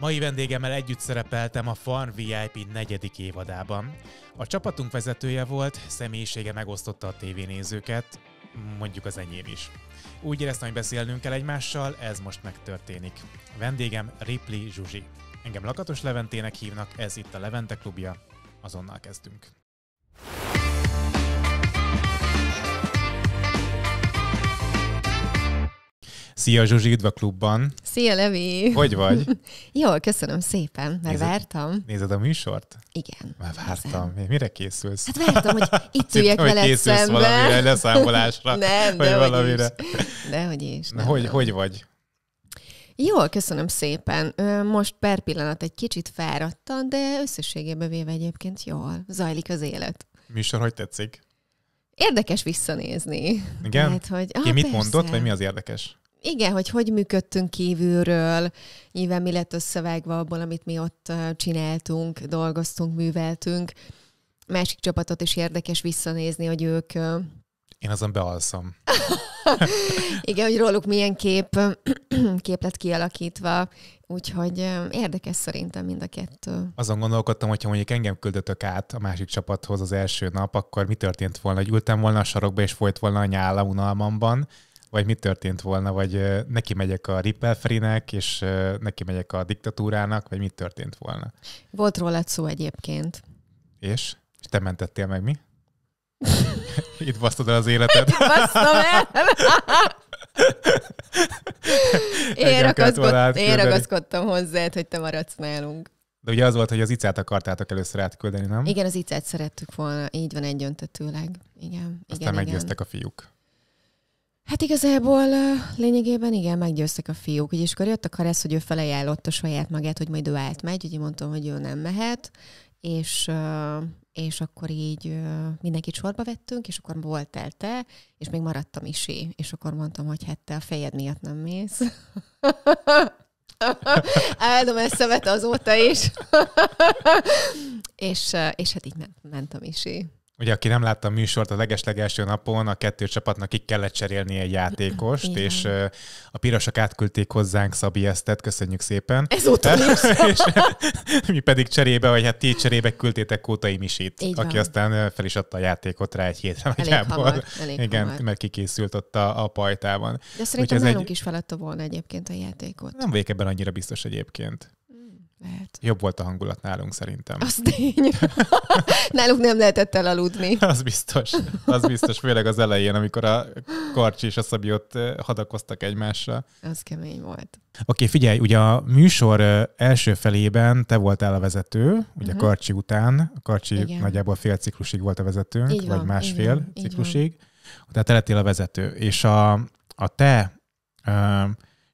Mai vendégemmel együtt szerepeltem a Farm VIP negyedik évadában. A csapatunk vezetője volt, személyisége megosztotta a tévénézőket, mondjuk az enyém is. Úgy éreztem, hogy beszélnünk kell egymással, ez most megtörténik. Vendégem Ripley Zsuzsi. Engem Lakatos Leventének hívnak, ez itt a Levente klubja, azonnal kezdünk. Szia Zsuzsi, üdv a klubban! Szia Levi! Hogy vagy? Jól, köszönöm szépen, mert nézed, vártam. Nézed a műsort? Igen. Már vártam. Nézem. Mire készülsz? Hát vártam, hogy itt üljek veled készülsz szembe. valamire, leszámolásra. nem, vagy de valamire. Is. Dehogy is. Na, hogy, hogy vagy? Jól, köszönöm szépen. Most per pillanat egy kicsit fáradtam, de összességében véve egyébként jól. Zajlik az élet. Műsor hogy tetszik? Érdekes visszanézni. Igen? Hát, hogy, ah, Ki mit persze. mondott, vagy mi az érdekes? igen, hogy hogy működtünk kívülről, nyilván mi lett összevágva abból, amit mi ott csináltunk, dolgoztunk, műveltünk. Másik csapatot is érdekes visszanézni, hogy ők... Én azon bealszom. igen, hogy róluk milyen kép, kép lett kialakítva, úgyhogy érdekes szerintem mind a kettő. Azon gondolkodtam, hogyha mondjuk engem küldötök át a másik csapathoz az első nap, akkor mi történt volna, hogy ültem volna a sarokba és folyt volna a nyála unalmamban, vagy mi történt volna, vagy neki megyek a Rippelfrinek, és neki megyek a diktatúrának, vagy mi történt volna. Volt róla szó egyébként. És? És te mentettél meg mi? Itt basztod el az életed. Itt basztom el. én, ragaszkod, én ragaszkodtam hozzá, hogy te maradsz nálunk. De ugye az volt, hogy az icát akartátok először átküldeni, nem? Igen, az icát szerettük volna. Így van egyöntetőleg. Igen. Aztán igen, meggyőztek igen. a fiúk. Hát igazából lényegében igen, meggyőztek a fiúk. Ugye, és akkor jött a karesz, hogy ő felajánlotta saját magát, hogy majd ő átmegy, úgyhogy mondtam, hogy ő nem mehet, és, és akkor így mindenkit sorba vettünk, és akkor volt te, és még maradtam isé, és akkor mondtam, hogy hát te a fejed miatt nem mész. Áldom eszemet azóta is. és, és hát így mentem isé. Ugye, aki nem látta a műsort, a legeslegelső napon a kettő csapatnak ki kellett cserélni egy játékost, Igen. és a pirosok átküldték hozzánk Szabi Esztet, köszönjük szépen. Ez utolsó. és mi pedig cserébe, vagy hát ti cserébe küldtétek Kótai Misit, Így aki van. aztán fel is adta a játékot rá egy hétre elég nagyjából. Hamar, elég Igen, hamar. mert kikészült ott a, a pajtában. De szerintem Úgy nálunk egy... is feladta volna egyébként a játékot. Nem vagyok ebben annyira biztos egyébként. Lehet. Jobb volt a hangulat nálunk szerintem. Az tény. Náluk nem lehetett elaludni. Az biztos. Az biztos, főleg az elején, amikor a Karcsi és a Szabi ott hadakoztak egymással. Az kemény volt. Oké, okay, figyelj, ugye a műsor első felében te voltál a vezető, ugye uh-huh. Karcsi után. A Karcsi Igen. nagyjából fél ciklusig volt a vezetőnk, van, vagy másfél így van, ciklusig. Tehát te lettél a vezető. És a, a te uh,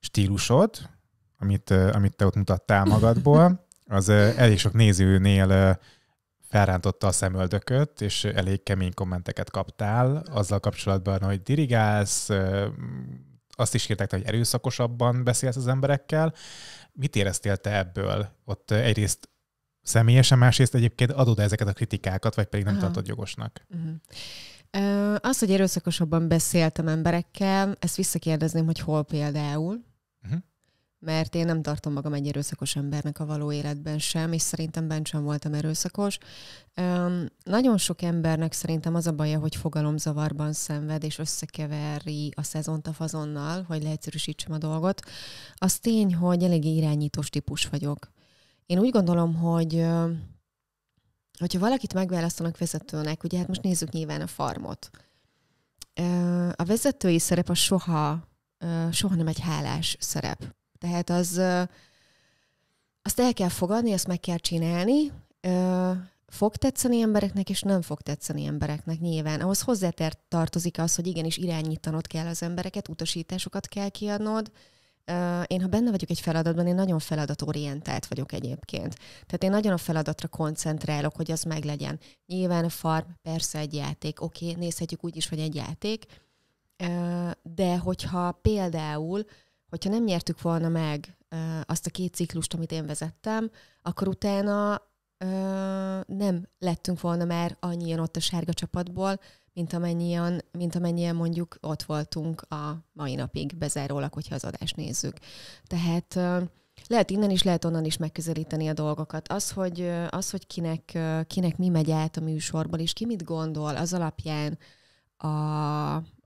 stílusod, amit, amit te ott mutattál magadból, az elég sok nézőnél felrántotta a szemöldököt, és elég kemény kommenteket kaptál azzal kapcsolatban, hogy dirigálsz, azt is írták, hogy erőszakosabban beszélsz az emberekkel. Mit éreztél te ebből? Ott egyrészt személyesen, másrészt egyébként adod ezeket a kritikákat, vagy pedig nem Aha. tartod jogosnak? Uh-huh. Az, hogy erőszakosabban beszéltem emberekkel, ezt visszakérdezném, hogy hol például. Uh-huh mert én nem tartom magam egy erőszakos embernek a való életben sem, és szerintem bent sem voltam erőszakos. Um, nagyon sok embernek szerintem az a baja, hogy fogalomzavarban szenved, és összekeveri a szezont a fazonnal, hogy leegyszerűsítsem a dolgot. Az tény, hogy eléggé irányítós típus vagyok. Én úgy gondolom, hogy hogyha valakit megválasztanak vezetőnek, ugye hát most nézzük nyilván a farmot. A vezetői szerep a soha, soha nem egy hálás szerep. Tehát az, azt el kell fogadni, azt meg kell csinálni, fog tetszeni embereknek, és nem fog tetszeni embereknek nyilván. Ahhoz hozzátert tartozik az, hogy igenis irányítanod kell az embereket, utasításokat kell kiadnod. Én, ha benne vagyok egy feladatban, én nagyon feladatorientált vagyok egyébként. Tehát én nagyon a feladatra koncentrálok, hogy az meglegyen. Nyilván a farm, persze egy játék, oké, okay, nézhetjük úgy is, hogy egy játék, de hogyha például hogyha nem nyertük volna meg azt a két ciklust, amit én vezettem, akkor utána nem lettünk volna már annyian ott a sárga csapatból, mint amennyien, mint amennyien mondjuk ott voltunk a mai napig bezárólag, hogyha az adást nézzük. Tehát lehet innen is, lehet onnan is megközelíteni a dolgokat. Az, hogy, az, hogy kinek, kinek mi megy át a műsorból, és ki mit gondol, az alapján a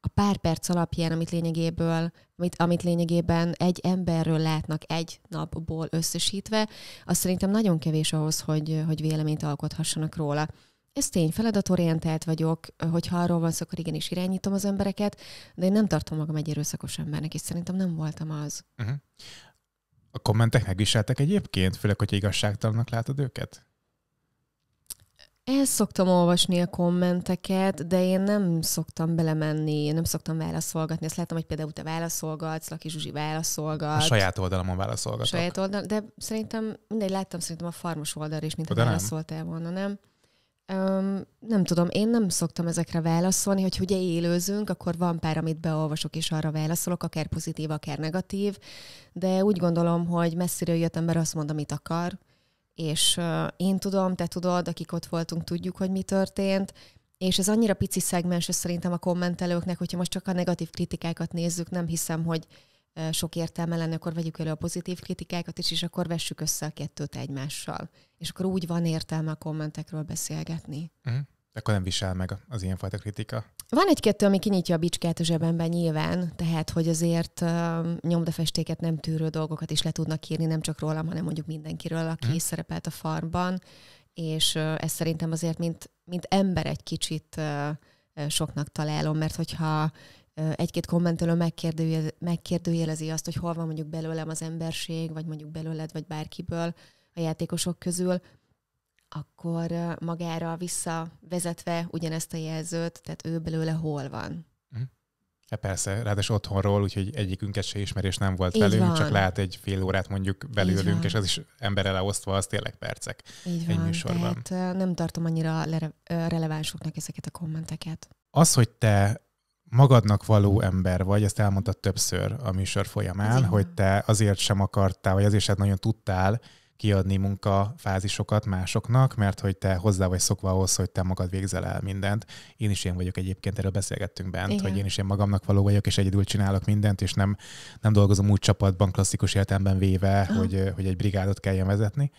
a pár perc alapján, amit lényegéből, amit, amit lényegében egy emberről látnak egy napból összesítve, az szerintem nagyon kevés ahhoz, hogy, hogy véleményt alkothassanak róla. Ez tény, feladatorientált vagyok, hogyha arról van szó, akkor igenis irányítom az embereket, de én nem tartom magam egy erőszakos embernek, és szerintem nem voltam az. Uh-huh. A kommentek megviseltek egyébként, főleg, hogyha igazságtalannak látod őket? El szoktam olvasni a kommenteket, de én nem szoktam belemenni, nem szoktam válaszolgatni. Azt látom, hogy például te válaszolgatsz, Laki Zsuzsi válaszolgat. A saját oldalamon válaszolgatok. Saját oldal, de szerintem, mindegy, láttam szerintem a farmos oldal is, mintha válaszoltál volna, nem? Um, nem tudom, én nem szoktam ezekre válaszolni, hogy ugye élőzünk, akkor van pár, amit beolvasok, és arra válaszolok, akár pozitív, akár negatív, de úgy gondolom, hogy messziről jött ember azt mond, amit akar, és én tudom, te tudod, akik ott voltunk, tudjuk, hogy mi történt, és ez annyira pici szegmens szerintem a kommentelőknek, hogyha most csak a negatív kritikákat nézzük, nem hiszem, hogy sok értelme lenne, akkor vegyük elő a pozitív kritikákat is, és akkor vessük össze a kettőt egymással. És akkor úgy van értelme a kommentekről beszélgetni. Uh-huh akkor nem visel meg az ilyenfajta kritika. Van egy-kettő, ami kinyitja a bicskát a zsebemben nyilván, tehát hogy azért uh, nyomdafestéket nem tűrő dolgokat is le tudnak írni, nem csak rólam, hanem mondjuk mindenkiről, aki hmm. szerepelt a farban, és uh, ez szerintem azért, mint, mint ember egy kicsit uh, soknak találom, mert hogyha uh, egy-két kommentelő megkérdőjelezi azt, hogy hol van mondjuk belőlem az emberség, vagy mondjuk belőled, vagy bárkiből a játékosok közül, akkor magára visszavezetve ugyanezt a jelzőt, tehát ő belőle hol van. Ja, mhm. hát persze, ráadásul otthonról, úgyhogy egyikünket se ismerés nem volt Így velünk, van. csak lát egy fél órát mondjuk belőlünk, és az is emberrel osztva az tényleg percek Így egy van, műsorban. Tehát nem tartom annyira le- relevánsoknak ezeket a kommenteket. Az, hogy te magadnak való ember vagy, ezt elmondtad többször a műsor folyamán, hogy te azért sem akartál, vagy azért sem nagyon tudtál kiadni munkafázisokat másoknak, mert hogy te hozzá vagy szokva ahhoz, hogy te magad végzel el mindent. Én is én vagyok egyébként, erről beszélgettünk bent, Igen. hogy én is én magamnak való vagyok, és egyedül csinálok mindent, és nem, nem dolgozom úgy csapatban, klasszikus értelemben véve, ah. hogy, hogy egy brigádot kelljen vezetni.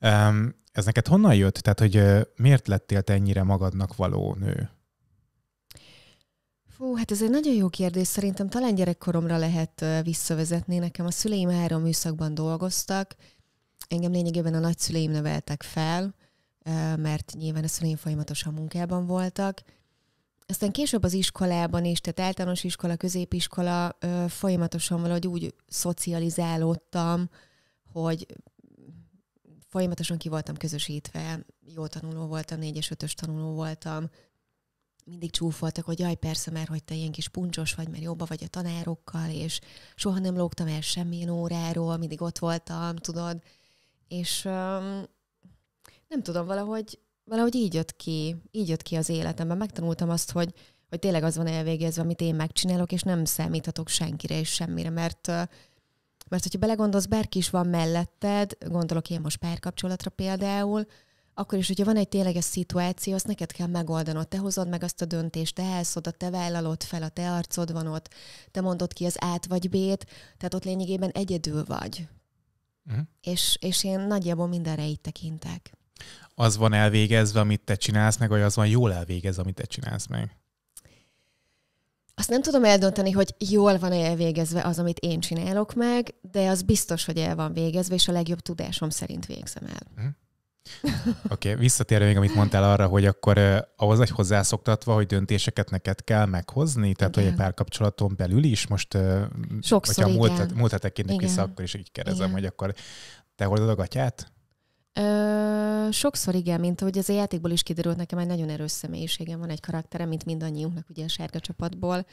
Um, ez neked honnan jött? Tehát, hogy miért lettél te ennyire magadnak való nő? Fú, hát ez egy nagyon jó kérdés. Szerintem talán gyerekkoromra lehet visszavezetni. Nekem a szüleim három műszakban dolgoztak, engem lényegében a nagyszüleim neveltek fel, mert nyilván a szüleim folyamatosan munkában voltak. Aztán később az iskolában is, tehát általános iskola, középiskola folyamatosan valahogy úgy szocializálódtam, hogy folyamatosan ki voltam közösítve, jó tanuló voltam, négyes, ötös tanuló voltam, mindig csúfoltak, hogy jaj, persze, mert hogy te ilyen kis puncsos vagy, mert jobba vagy a tanárokkal, és soha nem lógtam el semmilyen óráról, mindig ott voltam, tudod, és um, nem tudom, valahogy, valahogy így jött ki, így jött ki az életemben. Megtanultam azt, hogy, hogy tényleg az van elvégezve, amit én megcsinálok, és nem számíthatok senkire és semmire, mert mert hogyha belegondolsz, bárki is van melletted, gondolok én most párkapcsolatra például, akkor is, hogyha van egy tényleges szituáció, azt neked kell megoldanod. Te hozod meg azt a döntést, te állsz oda, te vállalod fel, a te arcod van ott, te mondod ki az át vagy bét, tehát ott lényegében egyedül vagy. Uh-huh. És, és én nagyjából mindenre így tekintek. Az van elvégezve, amit te csinálsz meg, vagy az van jól elvégezve, amit te csinálsz meg? Azt nem tudom eldönteni, hogy jól van elvégezve az, amit én csinálok meg, de az biztos, hogy el van végezve, és a legjobb tudásom szerint végzem el. Uh-huh. Oké, okay, visszatérve még, amit mondtál arra, hogy akkor eh, ahhoz egy hozzászoktatva, hogy döntéseket neked kell meghozni, tehát igen. hogy egy párkapcsolaton belül is most, eh, Sokszor, hogyha múlt, igen. múlt vissza, akkor is így kérdezem, igen. hogy akkor te hordod a gatyát? Ö, sokszor igen, mint ahogy az a játékból is kiderült, nekem egy nagyon erős személyiségem van, egy karakterem, mint mindannyiunknak ugye a sárga csapatból,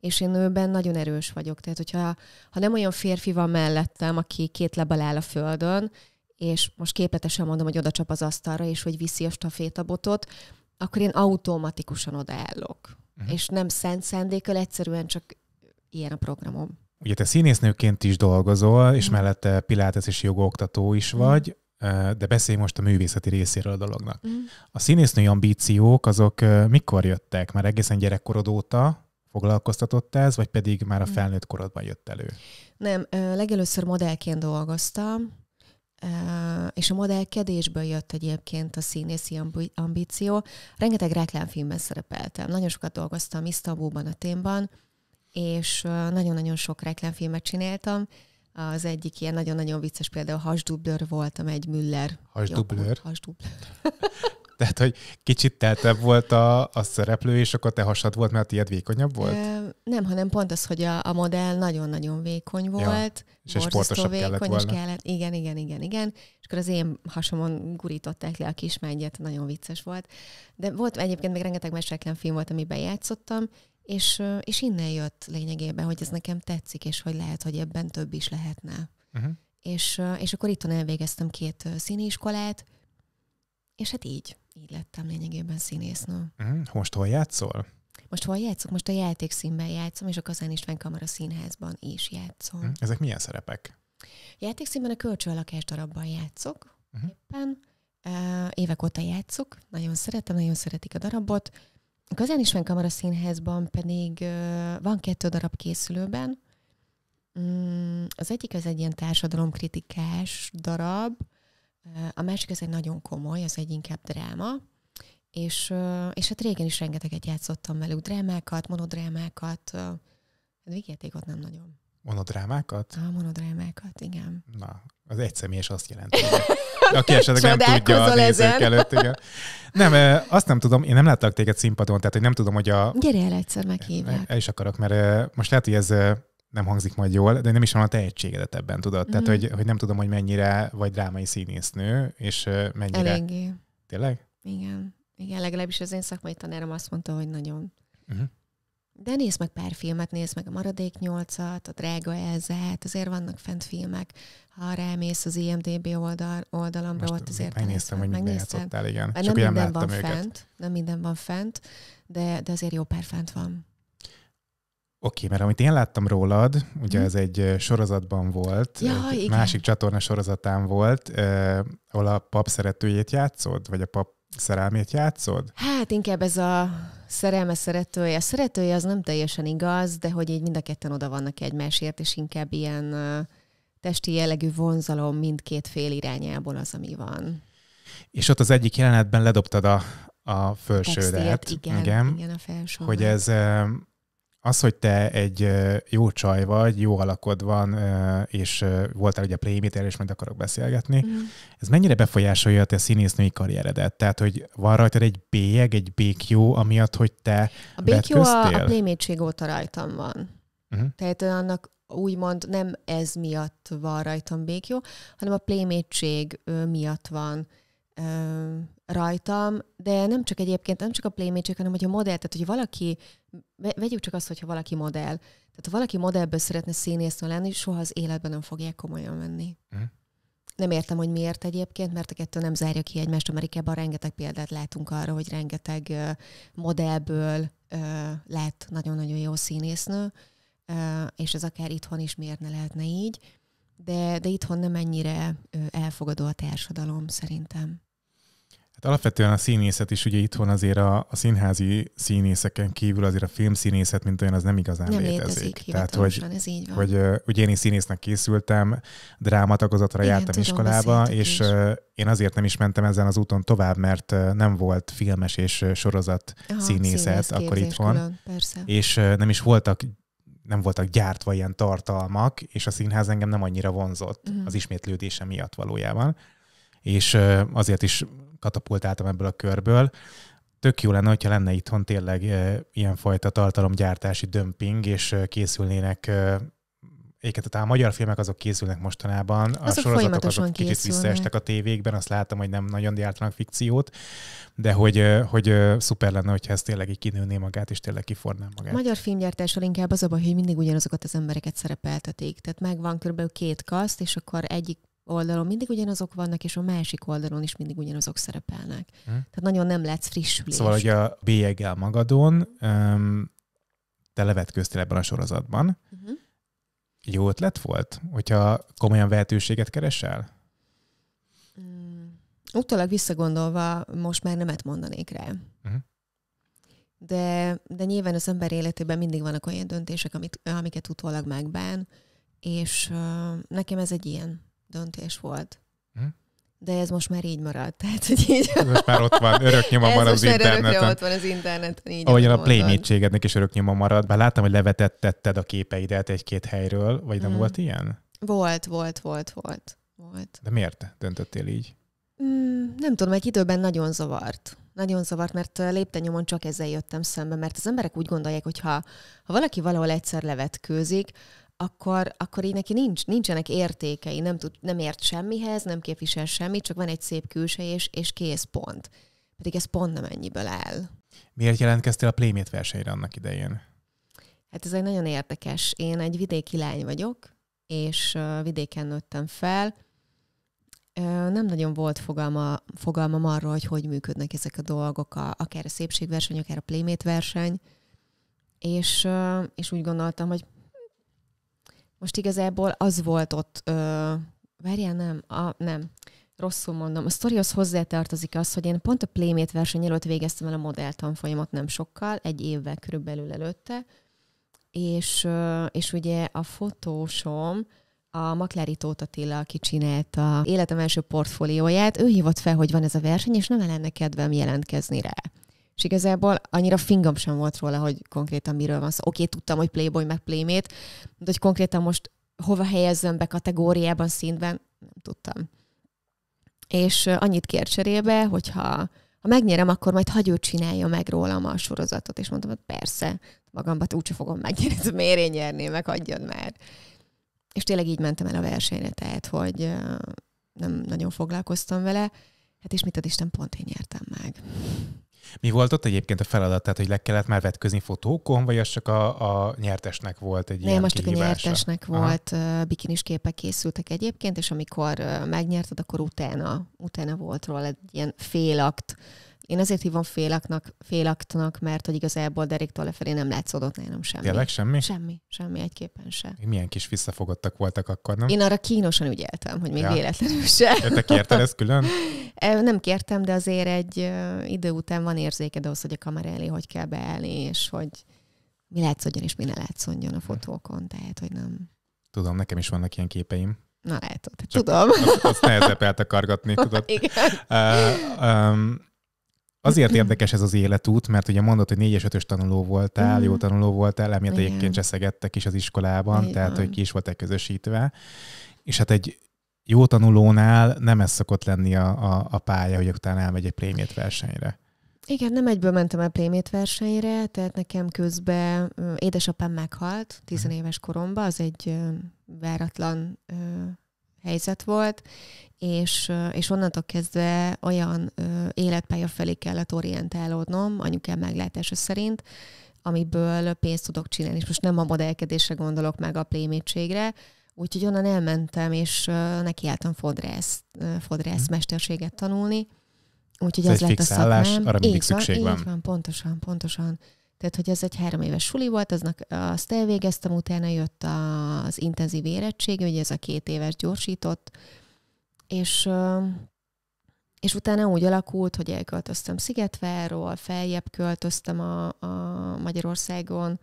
és én őben nagyon erős vagyok. Tehát, hogyha ha nem olyan férfi van mellettem, aki két lebal áll a földön, és most képletesen mondom, hogy oda csap az asztalra, és hogy viszi a stafétabotot, akkor én automatikusan odaállok. Uh-huh. És nem szent szendékkel, egyszerűen csak ilyen a programom. Ugye te színésznőként is dolgozol, és uh-huh. mellette pilates és jogoktató is mhm. vagy, uh-huh de beszélj most a művészeti részéről a dolognak. Uh-huh. A színésznői ambíciók azok mikor jöttek? Már egészen gyerekkorod óta foglalkoztatott ez, vagy pedig már a felnőtt korodban jött elő? Nem, legelőször modellként dolgoztam, és a modellkedésből jött egyébként a színészi ambíció. Rengeteg reklámfilmben szerepeltem. Nagyon sokat dolgoztam Isztambulban, a témban, és nagyon-nagyon sok reklámfilmet csináltam. Az egyik ilyen nagyon-nagyon vicces például hasdublőr voltam, egy Müller. Hasdublőr? Hasdublőr. Tehát, hogy kicsit teltebb volt a, a szereplő, és akkor te hasad volt, mert ilyet vékonyabb volt? Ö, nem, hanem pont az, hogy a, a modell nagyon-nagyon vékony volt. Ja, és egy sportosabb vékony, kellett volna. És kellett, igen, igen, igen, igen. És akkor az én hasamon gurították le a kismányját, nagyon vicces volt. De volt egyébként még rengeteg meseklen film volt, amiben játszottam, és, és innen jött lényegében, hogy ez nekem tetszik, és hogy lehet, hogy ebben több is lehetne. Uh-huh. És, és akkor itton elvégeztem két színiiskolát, és hát így így lettem lényegében színésznő. Mhm. Most hol játszol? Most hol játszok? Most a játékszínben játszom, és a Kazán István Kamara Színházban is játszom. Mhm. Ezek milyen szerepek? Játékszínben a kölcsönlakás darabban játszok uh-huh. éppen. Évek óta játszok, nagyon szeretem, nagyon szeretik a darabot. A Kazán István Kamara Színházban pedig van kettő darab készülőben. Mm, az egyik az egy ilyen társadalomkritikás darab, a másik, ez egy nagyon komoly, ez egy inkább dráma, és, és hát régen is rengeteget játszottam velük, drámákat, monodrámákat, hát végjátékot nem nagyon. Monodrámákat? A monodrámákat, igen. Na, az egyszemélyes azt jelenti. De aki esetleg nem tudja a nézők előtt. Igen. Nem, azt nem tudom, én nem láttak téged színpadon, tehát hogy nem tudom, hogy a... Gyere el egyszer, meghívják. El is akarok, mert most lehet, hogy ez nem hangzik majd jól, de nem is van a tehetségedet ebben, tudod? Mm. Tehát, mhm. hogy, hogy nem tudom, hogy mennyire vagy drámai színésznő, és mennyire... Eléggé. Tényleg? Igen. Igen, legalábbis az én szakmai tanárom azt mondta, hogy nagyon. Uh-huh. De nézd meg pár filmet, nézd meg a Maradék 8-at, a Drága Elzát, azért vannak fent filmek. Ha rámész az IMDB oldal, oldalamra, Most ott azért megnéztem, hogy mit igen. Csak nem minden van őket. fent, nem minden van fent, de, de azért jó pár fent van. Oké, mert amit én láttam rólad, ugye hm. ez egy sorozatban volt, ja, egy igen. másik csatorna sorozatán volt, eh, ahol a pap szeretőjét játszod, vagy a pap szerelmét játszod? Hát inkább ez a szerelme szeretője. A szeretője az nem teljesen igaz, de hogy így mind a ketten oda vannak egymásért, és inkább ilyen testi jellegű vonzalom mindkét fél irányából az, ami van. És ott az egyik jelenetben ledobtad a, a felsődet. textilt, igen, igen, igen, a felsődet. Hogy ez... Eh, az, hogy te egy jó csaj vagy, jó alakod van, és voltál ugye prémiter, és majd akarok beszélgetni, mm. ez mennyire befolyásolja a te színésznői karrieredet? Tehát, hogy van rajtad egy bélyeg, egy békjó, amiatt, hogy te A békjó a, a playmétség óta rajtam van. Mm. Tehát annak úgymond nem ez miatt van rajtam békjó, hanem a playmétség miatt van rajtam, de nem csak egyébként, nem csak a playmate hanem hogy a modell, tehát hogy valaki, vegyük csak azt, hogyha valaki modell, tehát ha valaki modellből szeretne színésznő lenni, soha az életben nem fogják komolyan venni. Mm. Nem értem, hogy miért egyébként, mert a kettő nem zárja ki egymást. Amerikában rengeteg példát látunk arra, hogy rengeteg modellből lett nagyon-nagyon jó színésznő, és ez akár itthon is miért ne lehetne így de, de itthon nem ennyire elfogadó a társadalom szerintem. Hát alapvetően a színészet is ugye itthon azért a, a színházi színészeken kívül azért a filmszínészet, mint olyan, az nem igazán nem létezik. létezik Tehát, hogy, ez így van. hogy ugye én is színésznek készültem, drámatagozatra jártam tudom, iskolába, és is. én azért nem is mentem ezen az úton tovább, mert nem volt filmes és sorozat Aha, színészet színész akkor itthon. Külön, persze. És nem is voltak nem voltak gyártva ilyen tartalmak, és a színház engem nem annyira vonzott uh-huh. az ismétlődése miatt valójában. És azért is katapultáltam ebből a körből. Tök jó lenne, hogyha lenne itthon tényleg ilyenfajta tartalomgyártási dömping, és készülnének Egyébként tehát a magyar filmek azok készülnek mostanában. A azok sorozatok azok kicsit készülnek. visszaestek a tévékben, azt láttam, hogy nem nagyon gyártanak fikciót, de hogy, hogy szuper lenne, hogyha ez tényleg így kinőné magát, és tényleg kiforná magát. magyar filmgyártással inkább az a baj, hogy mindig ugyanazokat az embereket szerepeltetik. Tehát megvan körülbelül két kaszt, és akkor egyik oldalon mindig ugyanazok vannak, és a másik oldalon is mindig ugyanazok szerepelnek. Hm. Tehát nagyon nem lesz frissülést. Szóval, hogy a bélyeggel magadon um, te levetkőztél ebben a sorozatban, uh-huh jó ötlet volt, hogyha komolyan vehetőséget keresel? Mm, utólag visszagondolva most már nemet mondanék rá. Uh-huh. De, de nyilván az ember életében mindig vannak olyan döntések, amit, amiket utólag megbán, és uh, nekem ez egy ilyen döntés volt de ez most már így maradt. Tehát, hogy így... Most már ott van, örök nyoma ez marad az interneten. ott van az interneten. Így Ahogyan a playnétségednek is örök nyoma marad, bár láttam, hogy levetettetted a képeidet egy-két helyről, vagy nem mm. volt ilyen? Volt, volt, volt, volt. volt. De miért döntöttél így? Mm, nem tudom, egy időben nagyon zavart. Nagyon zavart, mert nyomon csak ezzel jöttem szembe, mert az emberek úgy gondolják, hogy ha, ha valaki valahol egyszer levetkőzik, akkor, akkor így neki nincs, nincsenek értékei, nem, tud, nem ért semmihez, nem képvisel semmit, csak van egy szép külsej és, és kész pont. Pedig ez pont nem ennyiből áll. Miért jelentkeztél a Playmate versenyre annak idején? Hát ez egy nagyon érdekes. Én egy vidéki lány vagyok, és vidéken nőttem fel. Nem nagyon volt fogalma, fogalmam arról, hogy hogy működnek ezek a dolgok, a, akár a szépségverseny, akár a Playmate verseny. És, és úgy gondoltam, hogy most igazából az volt ott, ö, várjál, nem, a, nem, rosszul mondom. A sztorihoz hozzátartozik az, hogy én pont a Playmate verseny előtt végeztem el a modelltanfolyamot nem sokkal, egy évvel körülbelül előtte, és, és ugye a fotósom, a Maklári Tóth Attila, aki csinálta életem első portfólióját, ő hívott fel, hogy van ez a verseny, és nem lenne kedvem jelentkezni rá és igazából annyira fingom sem volt róla, hogy konkrétan miről van szó. Oké, tudtam, hogy Playboy meg Playmate, de hogy konkrétan most hova helyezzem be kategóriában, szintben, nem tudtam. És annyit kért cserébe, hogyha ha megnyerem, akkor majd hagyj csinálja meg rólam a sorozatot. És mondtam, hogy persze, magamban úgyse fogom megnyerni, miért én nyerném, meg hagyjon már. És tényleg így mentem el a versenyre, tehát, hogy nem nagyon foglalkoztam vele. Hát és mit ad Isten, pont én nyertem meg. Mi volt ott egyébként a feladat? Tehát, hogy le kellett már vetközni fotókon, vagy az csak a, a nyertesnek volt egy Nem, ilyen most csak a nyertesnek Aha. volt, bikinis képek készültek egyébként, és amikor megnyerted, akkor utána, utána volt róla egy ilyen félakt én azért hívom félaknak, félaktnak, mert hogy igazából deréktől lefelé nem látszódott nálam semmi. Tényleg semmi? Semmi, semmi, egyképpen se. Milyen kis visszafogottak voltak akkor, nem? Én arra kínosan ügyeltem, hogy még ja. véletlenül se. te kérted ezt külön? Nem kértem, de azért egy idő után van érzéked ahhoz, hogy a kamera elé hogy kell beállni, és hogy mi látszódjon és mi ne látszódjon a hm. fotókon, tehát hogy nem. Tudom, nekem is vannak ilyen képeim, Na látod, Csak tudom. Azt, azt nehezebb eltakargatni, tudod. Igen. Uh, um, Azért érdekes ez az életút, mert ugye mondod, hogy 4 ötös tanuló voltál, mm. jó tanuló voltál, emiatt Igen. egyébként cseszegettek is az iskolában, Igen. tehát hogy ki is voltál e közösítve. És hát egy jó tanulónál nem ez szokott lenni a, a, a pálya, hogy utána elmegy egy prémét versenyre. Igen, nem egyből mentem el prémét versenyre, tehát nekem közben édesapám meghalt tizenéves mhm. koromban, az egy váratlan helyzet volt, és, és onnantól kezdve olyan ö, életpálya felé kellett orientálódnom, anyukám meglátása szerint, amiből pénzt tudok csinálni. És most nem a modellkedésre gondolok meg a plémétségre, úgyhogy onnan elmentem, és ö, nekiálltam fodrász, ö, fodrász hm. mesterséget tanulni. Úgyhogy ez, ez lett a szakmám. Állás, arra mindig így szükség van, van. Így van, pontosan, pontosan. Tehát, hogy ez egy három éves suli volt, aznak, azt elvégeztem, utána jött az intenzív érettség, ugye ez a két éves gyorsított, és, és utána úgy alakult, hogy elköltöztem Szigetváról, feljebb költöztem a, a Magyarországon,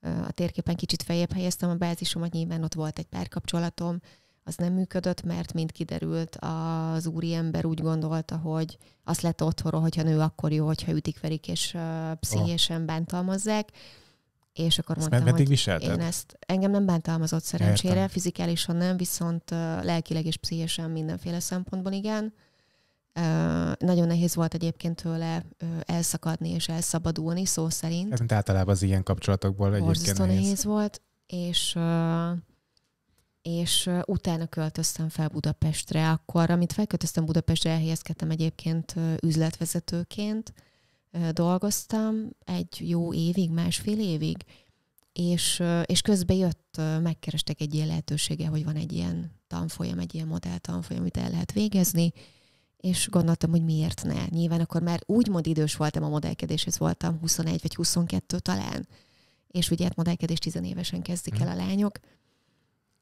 a térképen kicsit feljebb helyeztem a bázisomat, nyilván ott volt egy párkapcsolatom, kapcsolatom, az nem működött, mert mint kiderült, az ember úgy gondolta, hogy azt lett otthonról, hogyha nő, akkor jó, hogyha ütik-verik és uh, pszichésen bántalmazzák. És akkor ezt mondtam, hogy viselted? én ezt, engem nem bántalmazott szerencsére, Értem. fizikálisan nem, viszont uh, lelkileg és pszichésen mindenféle szempontból igen. Uh, nagyon nehéz volt egyébként tőle uh, elszakadni és elszabadulni, szó szerint. Ez általában az ilyen kapcsolatokból egyébként nehéz. nehéz volt, és uh, és utána költöztem fel Budapestre. Akkor, amit felköltöztem Budapestre, elhelyezkedtem egyébként üzletvezetőként, dolgoztam egy jó évig, másfél évig, és, és közben jött, megkerestek egy ilyen lehetősége, hogy van egy ilyen tanfolyam, egy ilyen modell tanfolyam, amit el lehet végezni, és gondoltam, hogy miért ne. Nyilván akkor már úgymond idős voltam a modellkedéshez, voltam 21 vagy 22 talán, és ugye hát modellkedés 10 évesen kezdik el a mhm. lányok,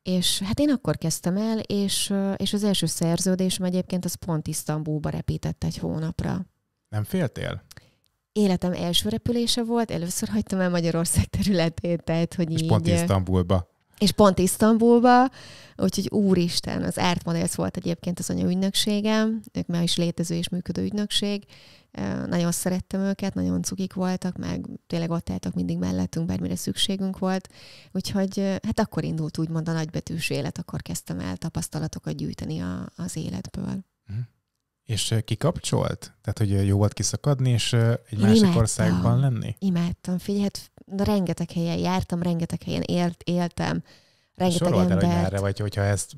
és hát én akkor kezdtem el, és, és az első szerződésem egyébként az pont Isztambulba repített egy hónapra. Nem féltél? Életem első repülése volt, először hagytam el Magyarország területét, tehát hogy és így... pont Isztambulba. És pont Isztambulba, úgyhogy úristen, az Art Models volt egyébként az ügynökségem, ők már is létező és működő ügynökség, nagyon szerettem őket, nagyon cukik voltak, meg tényleg ott álltak mindig mellettünk, bármire szükségünk volt. Úgyhogy hát akkor indult úgymond a nagybetűs élet, akkor kezdtem el tapasztalatokat gyűjteni a, az életből. Mhm. És kikapcsolt? Tehát, hogy jó volt kiszakadni, és egy másik országban lenni? Imádtam. Figyelj, hát rengeteg helyen jártam, rengeteg helyen élt, éltem, rengeteg Sorolt embert. El, hogy merre vagy, hogyha ezt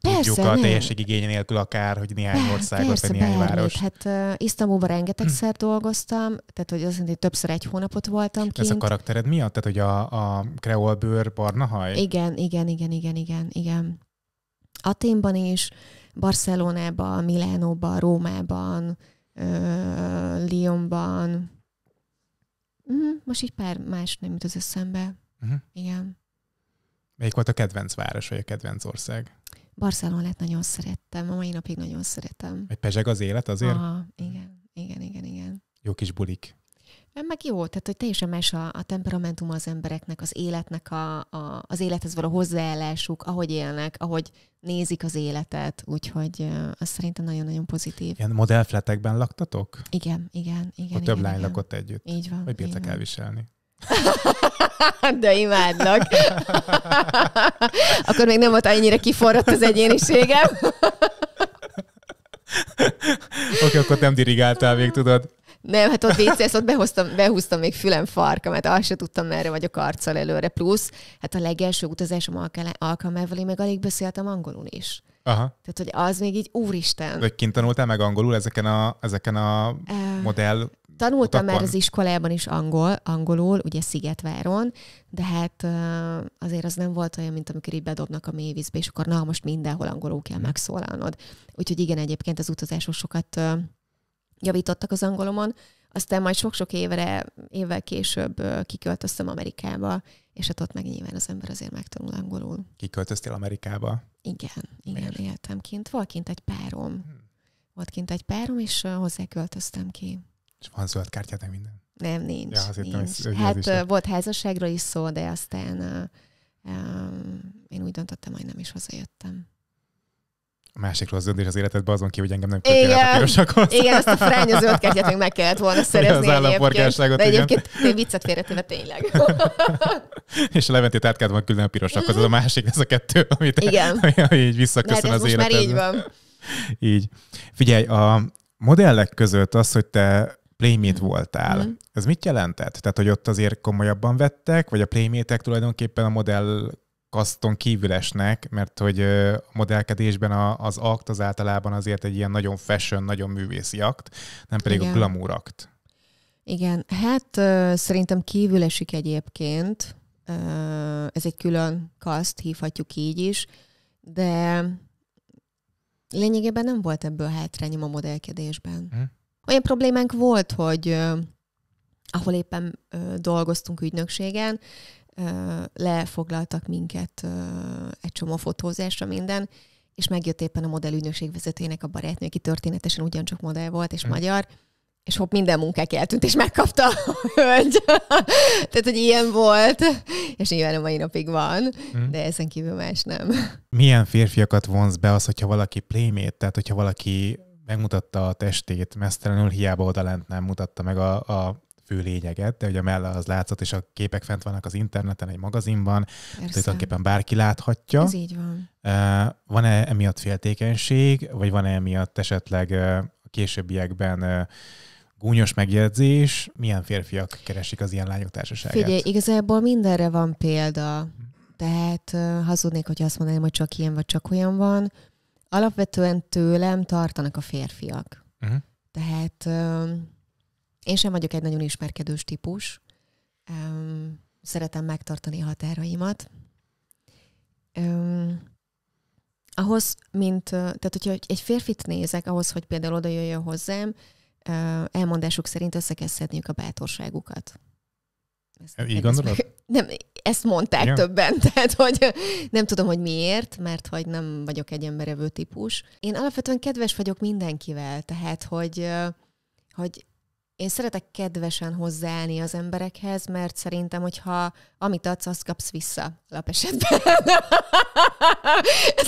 Persze, tudjuk a teljességigény nélkül akár, hogy néhány hát, országot, persze, vagy néhány bármit. város. Hát uh, Isztambulban rengetegszer hm. dolgoztam, tehát hogy azt hogy többször egy hónapot voltam kint. Ez a karaktered miatt? Tehát, hogy a, a kreol bőr, barna haj? Igen, igen, igen, igen, igen, igen. Aténban is, Barcelonában, Milánóban, Rómában, uh, Lyonban, Uh-huh. Most így pár más nem jut az eszembe. Uh-huh. Igen. Melyik volt a kedvenc város, vagy a kedvenc ország? Barcelonát nagyon szerettem, a mai napig nagyon szeretem. Egy pezseg az élet azért? Aha, igen, igen, igen, igen. Jó kis bulik. Meg jó, tehát hogy teljesen más a, a temperamentum az embereknek, az életnek, a, a, az élethez való hozzáállásuk, ahogy élnek, ahogy nézik az életet, úgyhogy az szerintem nagyon-nagyon pozitív. Ilyen modellfletekben laktatok? Igen, igen, igen. A több igen, lány igen. lakott együtt. Így van. Hogy bírtak elviselni? De imádlak. Akkor még nem volt annyira kiforrott az egyéniségem. Oké, okay, akkor nem dirigáltál még, tudod. Nem, hát ott vicces, ott behoztam, behúztam még fülem mert azt se tudtam, merre vagyok arccal előre. Plusz, hát a legelső utazásom alkalmával én meg alig beszéltem angolul is. Aha. Tehát, hogy az még így, úristen. Vagy kint tanultál meg angolul ezeken a, ezeken a uh, modell Tanultam utakon? már az iskolában is angol, angolul, ugye Szigetváron, de hát uh, azért az nem volt olyan, mint amikor így bedobnak a mélyvízbe, és akkor na, most mindenhol angolul kell mhm. megszólalnod. Úgyhogy igen, egyébként az utazások sokat uh, javítottak az angolomon, aztán majd sok-sok évre, évvel később kiköltöztem Amerikába, és hát ott meg nyilván az ember azért megtanul angolul. Kiköltöztél Amerikába? Igen, igen, Miért? éltem kint. Volt kint egy párom. Hmm. Volt kint egy párom, és hozzá költöztem ki. És van zöld kártyát, nem minden? Nem, nincs. Ja, azért nincs. Nem, ez, hát volt házasságról is szó, de aztán uh, um, én úgy döntöttem, hogy nem is hazajöttem a másik rossz döntés az életedben azon ki, hogy engem nem kötél a pirosakhoz. Igen, ezt a fránya zöld kegyet még meg kellett volna szerezni az egyébként. De egyébként igen. viccet félretéve tényleg. és a leventét át kellett volna küldeni a pirosakhoz, az a másik, ez a kettő, amit igen. így visszaköszön az életedben. már így van. így. Figyelj, a modellek között az, hogy te Playmate voltál. Mm. Ez mit jelentett? Tehát, hogy ott azért komolyabban vettek, vagy a Playmatek tulajdonképpen a modell kaszton kívül esnek, mert hogy a modellkedésben az akt az általában azért egy ilyen nagyon fashion, nagyon művészi akt, nem pedig Igen. a glamour akt. Igen, hát szerintem kívül esik egyébként, ez egy külön kaszt, hívhatjuk így is, de lényegében nem volt ebből hátrányom a modellkedésben. Hm? Olyan problémánk volt, hogy ahol éppen dolgoztunk ügynökségen, lefoglaltak minket egy csomó fotózásra minden, és megjött éppen a modellügynökség vezetőjének a barátnő, aki történetesen ugyancsak modell volt, és hmm. magyar, és hopp, minden munkák eltűnt, és megkapta a hölgy. Tehát, hogy ilyen volt, és nyilván a mai napig van, hmm. de ezen kívül más nem. Milyen férfiakat vonz be az, hogyha valaki playmate, tehát hogyha valaki megmutatta a testét, mesztelenül hiába odalent nem mutatta meg a, a fő lényeget, de ugye mellett az látszat, és a képek fent vannak az interneten, egy magazinban, Persze. tulajdonképpen bárki láthatja. Ez így van. Van-e emiatt féltékenység, vagy van-e emiatt esetleg a későbbiekben gúnyos megjegyzés, milyen férfiak keresik az ilyen lányok társaságát? Figyelj, igazából mindenre van példa. Tehát hazudnék, hogy azt mondanám, hogy csak ilyen vagy csak olyan van. Alapvetően tőlem tartanak a férfiak. Uh-huh. Tehát én sem vagyok egy nagyon ismerkedős típus. Um, szeretem megtartani a határaimat. Um, ahhoz, mint, tehát hogyha egy férfit nézek, ahhoz, hogy például oda jöjjön hozzám, elmondásuk szerint össze kell szedniük a bátorságukat. Ezt, Így gondolod? Ezt, nem, ezt mondták Igen. többen, tehát hogy nem tudom, hogy miért, mert hogy nem vagyok egy emberevő típus. Én alapvetően kedves vagyok mindenkivel, tehát hogy, hogy én szeretek kedvesen hozzáállni az emberekhez, mert szerintem, hogyha amit adsz, azt kapsz vissza alapesetben.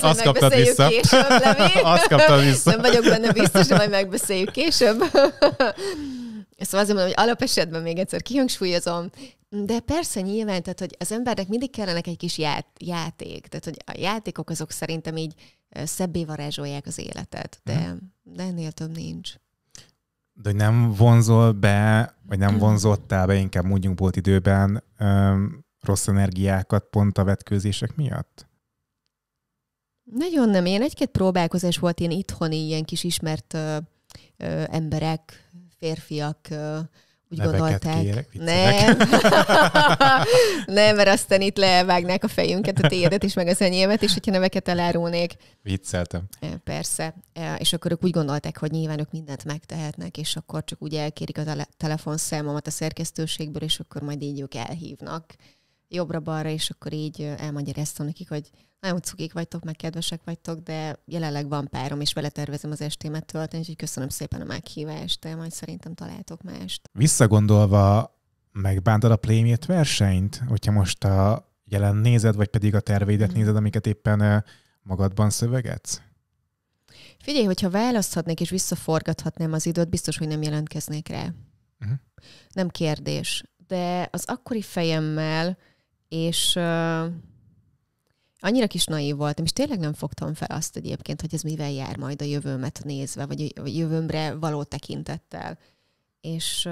azt kaptad vissza. Később, Azt kaptad vissza. Nem vagyok benne biztos, de majd megbeszéljük később. Szóval azért mondom, hogy alapesetben még egyszer kihangsúlyozom, de persze nyilván, tehát hogy az embernek mindig kellene egy kis ját, játék, tehát hogy a játékok azok szerintem így szebbé varázsolják az életet, de, mhm. de ennél több nincs. De hogy nem vonzol be, vagy nem mm. vonzottál be inkább mondjuk volt időben öm, rossz energiákat pont a vetkőzések miatt? Nagyon nem. Ilyen egy-két próbálkozás volt ilyen itthoni, ilyen kis ismert ö, ö, emberek, férfiak, ö, úgy Neveket gondolták. Kérek, nem. nem, mert aztán itt levágnák a fejünket, a tiédet is, meg az enyémet is, hogyha neveket elárulnék. Vicceltem. E, persze. E, és akkor ők úgy gondolták, hogy nyilván ők mindent megtehetnek, és akkor csak úgy elkérik a telefonszámomat a szerkesztőségből, és akkor majd így ők elhívnak jobbra-balra, és akkor így elmagyaráztam nekik, hogy nagyon cukik vagytok, meg kedvesek vagytok, de jelenleg van párom, és vele tervezem az estémet tölteni, úgyhogy köszönöm szépen a meghívást, de majd szerintem találtok mást. Visszagondolva, megbántad a Playmate versenyt? Hogyha most a jelen nézed, vagy pedig a terveidet mm. nézed, amiket éppen magadban szövegetsz? Figyelj, hogyha választhatnék és visszaforgathatnám az időt, biztos, hogy nem jelentkeznék rá. Uh-huh. Nem kérdés. De az akkori fejemmel és annyira kis naív voltam, és tényleg nem fogtam fel azt egyébként, hogy ez mivel jár majd a jövőmet nézve, vagy a jövőmre való tekintettel. És,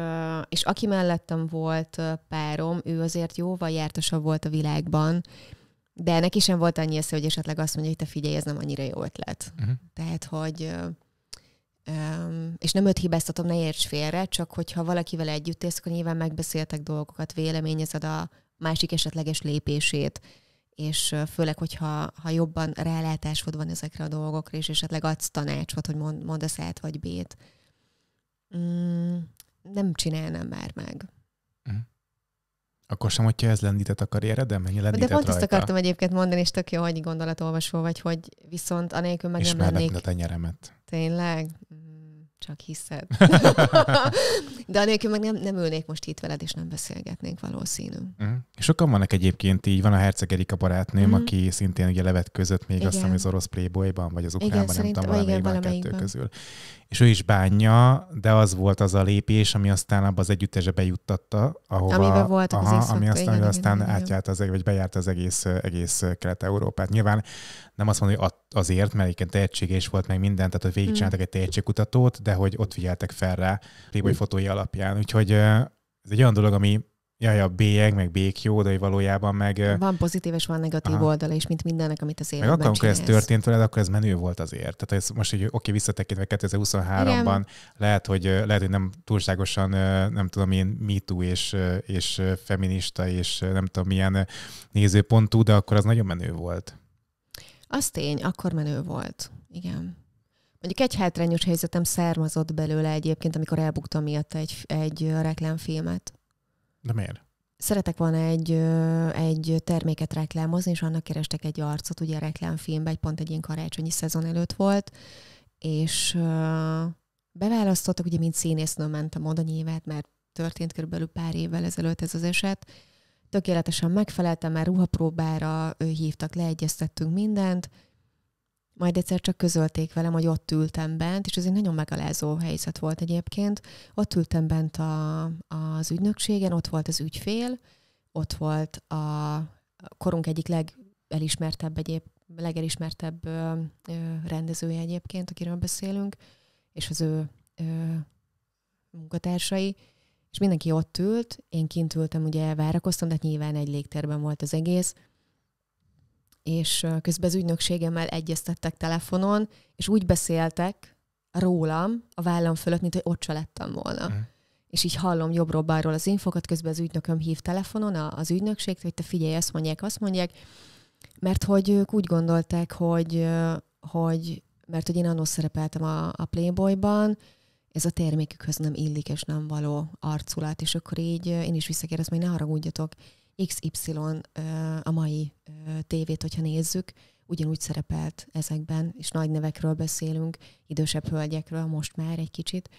és aki mellettem volt párom, ő azért jóval jártasabb volt a világban, de neki sem volt annyi esze, hogy esetleg azt mondja, hogy te figyelj, ez nem annyira jó ötlet. Uh-huh. Tehát, hogy Um, és nem őt hibáztatom, ne érts félre, csak hogyha valakivel együtt élsz, akkor nyilván megbeszéltek dolgokat, véleményezed a, másik esetleges lépését, és főleg, hogyha ha jobban rálátásod van ezekre a dolgokra, és esetleg adsz tanácsot, hogy mond, mondasz át vagy bét, mm, nem csinálnám már meg. Mm. Akkor sem, hogyha ez lendített a karriered, mennyi lendített De pont rajta? ezt akartam egyébként mondani, és tök jó, hogy gondolatolvasó vagy, hogy viszont anélkül meg ismernek nem lennék... a tenyeremet. Tényleg? Mm csak hiszed. De anélkül meg nem, nem ülnék most itt veled, és nem beszélgetnénk valószínű. Uh-huh. sokan vannak egyébként így, van a Herceg Erika barátném, uh-huh. aki szintén ugye levet között még igen. azt hiszem, az orosz playboyban, vagy az ukránban, nem tudom, valamelyik valamelyikben. kettő közül és ő is bánja, de az volt az a lépés, ami aztán abba az együttesbe bejuttatta, ahova, voltak aha, az ami aztán, igen, aztán igen, átjárt az, vagy bejárt az egész, egész Kelet-Európát. Nyilván nem azt mondom, hogy azért, mert egyébként is volt meg mindent, tehát hogy végigcsináltak mhm. mm. egy tehetségkutatót, de hogy ott figyeltek fel rá Playboy fotói alapján. Úgyhogy ez egy olyan dolog, ami jaj, a bélyeg, meg BÉK jó, de valójában meg... Van pozitív és van negatív aha. oldala is, mint mindennek, amit az életben Meg akkor, amikor ez történt veled, akkor ez menő volt azért. Tehát ez most így, oké, visszatekintve 2023-ban lehet, hogy, lehet, hogy nem túlságosan, nem tudom én, MeToo és, és feminista és nem tudom milyen nézőpontú, de akkor az nagyon menő volt. Az tény, akkor menő volt. Igen. Mondjuk egy hátrányos helyzetem származott belőle egyébként, amikor elbuktam miatt egy, egy reklámfilmet de miért? Szeretek volna egy, egy terméket reklámozni, és annak kerestek egy arcot, ugye a reklámfilmben, egy pont egy ilyen karácsonyi szezon előtt volt, és beválasztottak, ugye mint színésznő mentem oda nyilván, mert történt körülbelül pár évvel ezelőtt ez az eset, tökéletesen megfeleltem, már ruhapróbára hívtak, leegyeztettünk mindent, majd egyszer csak közölték velem, hogy ott ültem bent, és ez egy nagyon megalázó helyzet volt egyébként. Ott ültem bent a, az ügynökségen, ott volt az ügyfél, ott volt a korunk egyik legelismertebb egyéb, legelismertebb ö, ö, rendezője egyébként, akiről beszélünk, és az ő ö, munkatársai, és mindenki ott ült, én kint ültem, ugye várakoztam, de hát nyilván egy légtérben volt az egész, és közben az ügynökségemmel egyeztettek telefonon, és úgy beszéltek rólam a vállam fölött, mint hogy ott se lettem volna. Uh-huh. És így hallom jobbról balról az infokat, közben az ügynököm hív telefonon az ügynökségt, hogy te figyelj, azt mondják, azt mondják, mert hogy ők úgy gondolták, hogy, hogy mert hogy én annó szerepeltem a, a Playboyban, ez a termékükhöz nem illik és nem való arculat, és akkor így én is visszakérdeztem, hogy ne haragudjatok, XY a mai tévét, hogyha nézzük, ugyanúgy szerepelt ezekben, és nagy nevekről beszélünk, idősebb hölgyekről most már egy kicsit,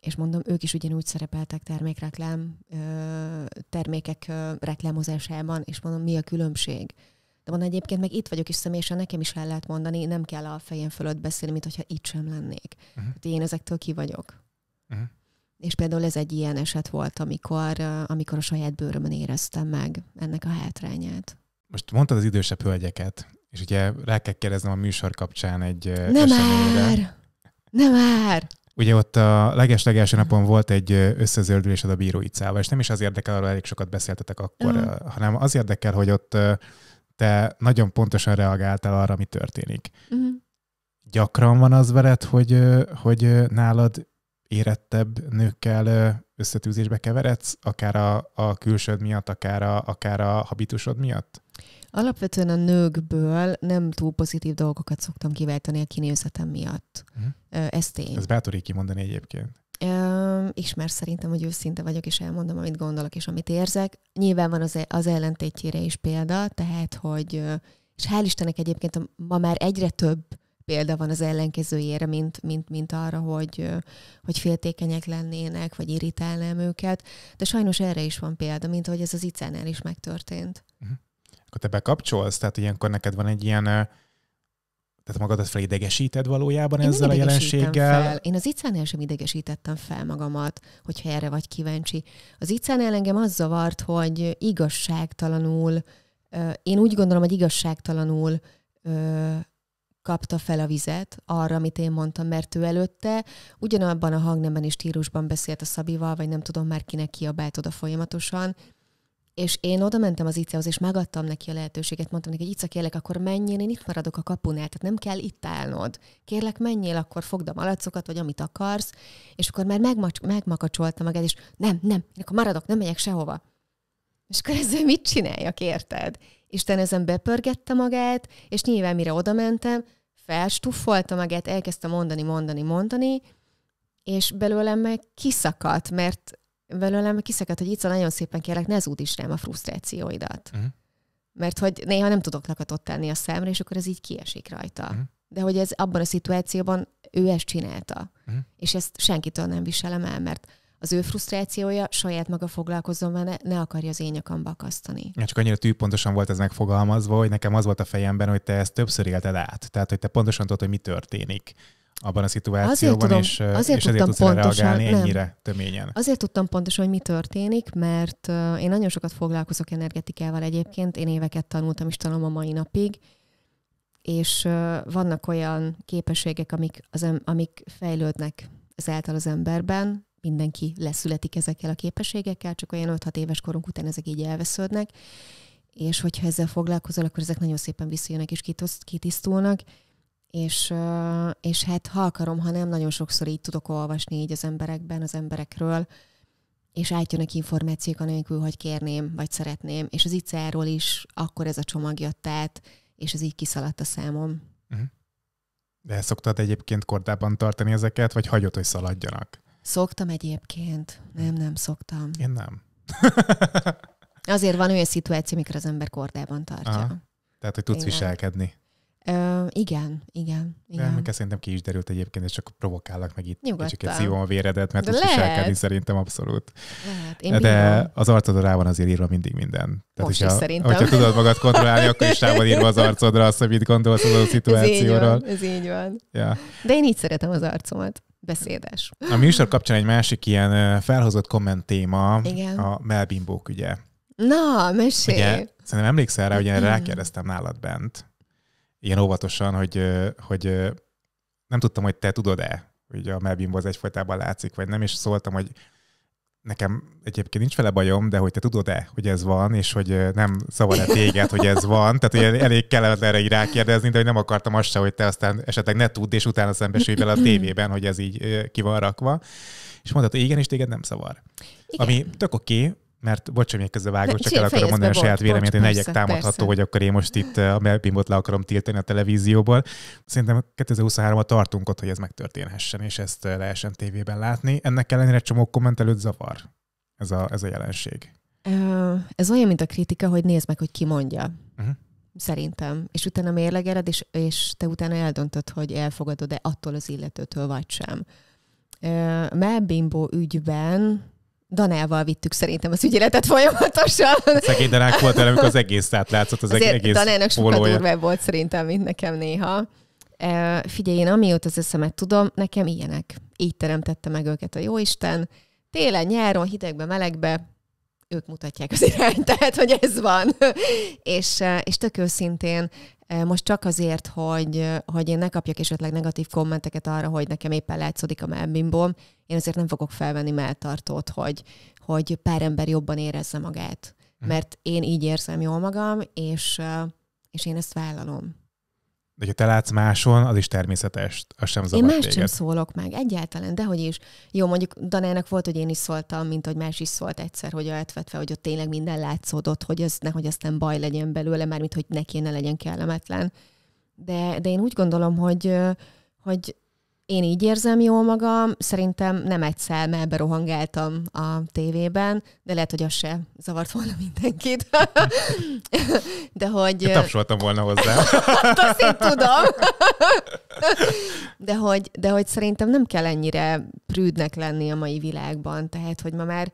és mondom, ők is ugyanúgy szerepeltek termékreklám, termékek reklámozásában, és mondom, mi a különbség. De van egyébként, meg itt vagyok, és személyesen nekem is el lehet mondani, nem kell a fejem fölött beszélni, mint hogyha itt sem lennék. Uh-huh. Hát én ezektől ki vagyok. Uh-huh. És például ez egy ilyen eset volt, amikor, amikor a saját bőrömön éreztem meg ennek a hátrányát. Most mondtad az idősebb hölgyeket, és ugye rá kell kérdeznem a műsor kapcsán egy Nem már! Nem már! Ugye ott a leges-legelső napon volt egy összezöldülésed a bíróicával, és nem is az érdekel, arról elég sokat beszéltetek akkor, uh. hanem az érdekel, hogy ott te nagyon pontosan reagáltál arra, mi történik. Uh-huh. Gyakran van az veled, hogy, hogy nálad érettebb nőkkel összetűzésbe keveredsz, akár a, a külsőd miatt, akár a, akár a habitusod miatt? Alapvetően a nőkből nem túl pozitív dolgokat szoktam kiváltani a kinézetem miatt. Hm? Ez tény. Ez bátorít kimondani egyébként. Uh, ismer szerintem, hogy őszinte vagyok, és elmondom, amit gondolok, és amit érzek. Nyilván van az, az ellentétjére is példa, tehát, hogy, és hál' Istennek egyébként ma már egyre több példa van az ellenkezőjére, mint, mint, mint arra, hogy, hogy féltékenyek lennének, vagy irritálnám őket. De sajnos erre is van példa, mint ahogy ez az icánál is megtörtént. Uh-huh. Akkor te bekapcsolsz, tehát ilyenkor neked van egy ilyen tehát magadat felidegesíted valójában Én ezzel a jelenséggel? Fel. Én az icánál sem idegesítettem fel magamat, hogyha erre vagy kíváncsi. Az icánál engem az zavart, hogy igazságtalanul, én úgy gondolom, hogy igazságtalanul kapta fel a vizet arra, amit én mondtam, mert ő előtte ugyanabban a hangnemben és stílusban beszélt a Szabival, vagy nem tudom már kinek kiabált oda folyamatosan, és én oda mentem az icehoz, és megadtam neki a lehetőséget, mondtam neki, hogy Ica, kérlek, akkor menjél, én itt maradok a kapunál, tehát nem kell itt állnod. Kérlek, menjél, akkor fogd a malacokat, vagy amit akarsz, és akkor már megmac- megmakacsolta magát, és nem, nem, én akkor maradok, nem megyek sehova. És akkor ezzel mit csináljak, érted? Isten ezen bepörgette magát, és nyilván mire oda mentem, felstuffolta magát, elkezdte mondani, mondani, mondani, és belőlem meg kiszakadt, mert belőlem meg kiszakadt, hogy itt nagyon szépen kérlek, ne zúd is rám a frusztrációidat. Uh-huh. Mert hogy néha nem tudok lakatot tenni a szemre, és akkor ez így kiesik rajta. Uh-huh. De hogy ez abban a szituációban ő ezt csinálta. Uh-huh. És ezt senkitől nem viselem el, mert az ő frusztrációja, saját maga foglalkozzon vele, ne akarja az én nyakamba akasztani. Ja, csak annyira tűpontosan volt ez megfogalmazva, hogy nekem az volt a fejemben, hogy te ezt többször élted át. Tehát, hogy te pontosan tudod, hogy mi történik abban a szituációban, azért tudom, és azért, és ezért tudtam pontosan, reagálni nem. ennyire töményen. Azért tudtam pontosan, hogy mi történik, mert én nagyon sokat foglalkozok energetikával egyébként, én éveket tanultam és tanulom a mai napig, és vannak olyan képességek, amik, az, amik fejlődnek ezáltal az emberben, mindenki leszületik ezekkel a képességekkel, csak olyan 5-6 éves korunk után ezek így elvesződnek, és hogyha ezzel foglalkozol, akkor ezek nagyon szépen visszajönnek és kitisztulnak, és, és hát ha akarom, ha nem, nagyon sokszor így tudok olvasni így az emberekben, az emberekről, és átjönnek információk anélkül, hogy kérném, vagy szeretném, és az ICR-ról is akkor ez a csomag jött át, és ez így kiszaladt a számom. Uh-huh. De szoktad egyébként kordában tartani ezeket, vagy hagyod, hogy szaladjanak? Szoktam egyébként. Nem, hm. nem szoktam. Én nem. Azért van olyan szituáció, amikor az ember kordában tartja. Aha. Tehát, hogy tudsz igen. viselkedni. Ö, igen, igen. igen. De, amikor szerintem ki is derült egyébként, és csak provokálak meg itt Nyugodtan. kicsit szívom a véredet, mert tudsz viselkedni szerintem abszolút. Lehet. Én De bírom. az arcodra rá van azért írva mindig minden. Tehát Most is, is a, szerintem. Hogyha tudod magad kontrollálni, akkor is rá van írva az arcodra azt, amit gondolsz az a szituációról. Ez így van. Ez így van. Ja. De én így szeretem az arcomat beszédes. A műsor kapcsán egy másik ilyen felhozott komment téma Igen. a melbimbók ügye. Na, mesélj! Ugye, szerintem emlékszel rá, hogy én mm. rákérdeztem nálad bent, ilyen óvatosan, hogy, hogy nem tudtam, hogy te tudod-e, hogy a melbimbó az egyfolytában látszik, vagy nem, és szóltam, hogy nekem egyébként nincs vele bajom, de hogy te tudod-e, hogy ez van, és hogy nem szabad e téged, hogy ez van. Tehát hogy elég kellett erre így rákérdezni, de hogy nem akartam azt se, hogy te aztán esetleg ne tudd, és utána szembesülj vele a tévében, hogy ez így ki van rakva. És mondhatod, hogy igen, és téged nem szavar. Igen. Ami tök oké, okay, mert bocs, hogy még közben vágok, csak el akarom mondani a saját véleményét, hogy egyek támadható, persze. hogy akkor én most itt eh, a melbimbot le akarom tiltani a televízióból. Szerintem 2023-ban tartunk ott, hogy ez megtörténhessen, és ezt eh, lehessen tévében látni. Ennek ellenére csomó előtt zavar ez a, ez a jelenség. Ez olyan, mint a kritika, hogy nézd meg, hogy ki mondja. Uh-huh. Szerintem. És utána mérlegeled, és, és te utána eldöntöd, hogy elfogadod-e attól az illetőtől, vagy sem. Melbimbo ügyben Danával vittük szerintem az ügyeletet folyamatosan. Hát szegény Danák volt el, amikor az egész átlátszott, az Azért egész Danának sokkal durvább volt szerintem, mint nekem néha. Uh, figyelj, én amióta az eszemet tudom, nekem ilyenek. Így teremtette meg őket a Jóisten. Télen, nyáron, hidegbe, melegbe, ők mutatják az irányt, tehát, hogy ez van. és, és tök őszintén most csak azért, hogy, hogy én ne kapjak esetleg negatív kommenteket arra, hogy nekem éppen látszódik a mellbimbom, én azért nem fogok felvenni melltartót, hogy, hogy pár ember jobban érezze magát. Hm. Mert én így érzem jól magam, és, és én ezt vállalom de ha te látsz máson, az is természetes, az sem zavar Én más sem szólok meg, egyáltalán, de hogy is. Jó, mondjuk Danának volt, hogy én is szóltam, mint hogy más is szólt egyszer, hogy átvetve, hogy ott tényleg minden látszódott, hogy ez nehogy aztán baj legyen belőle, mármint hogy neki ne legyen kellemetlen. De, de én úgy gondolom, hogy, hogy én így érzem jól magam, szerintem nem egyszer, mert berohangáltam a tévében, de lehet, hogy az se zavart volna mindenkit. de hogy... Én tapsoltam volna hozzá. Hát azt én tudom. de, hogy, de hogy szerintem nem kell ennyire prűdnek lenni a mai világban, tehát, hogy ma már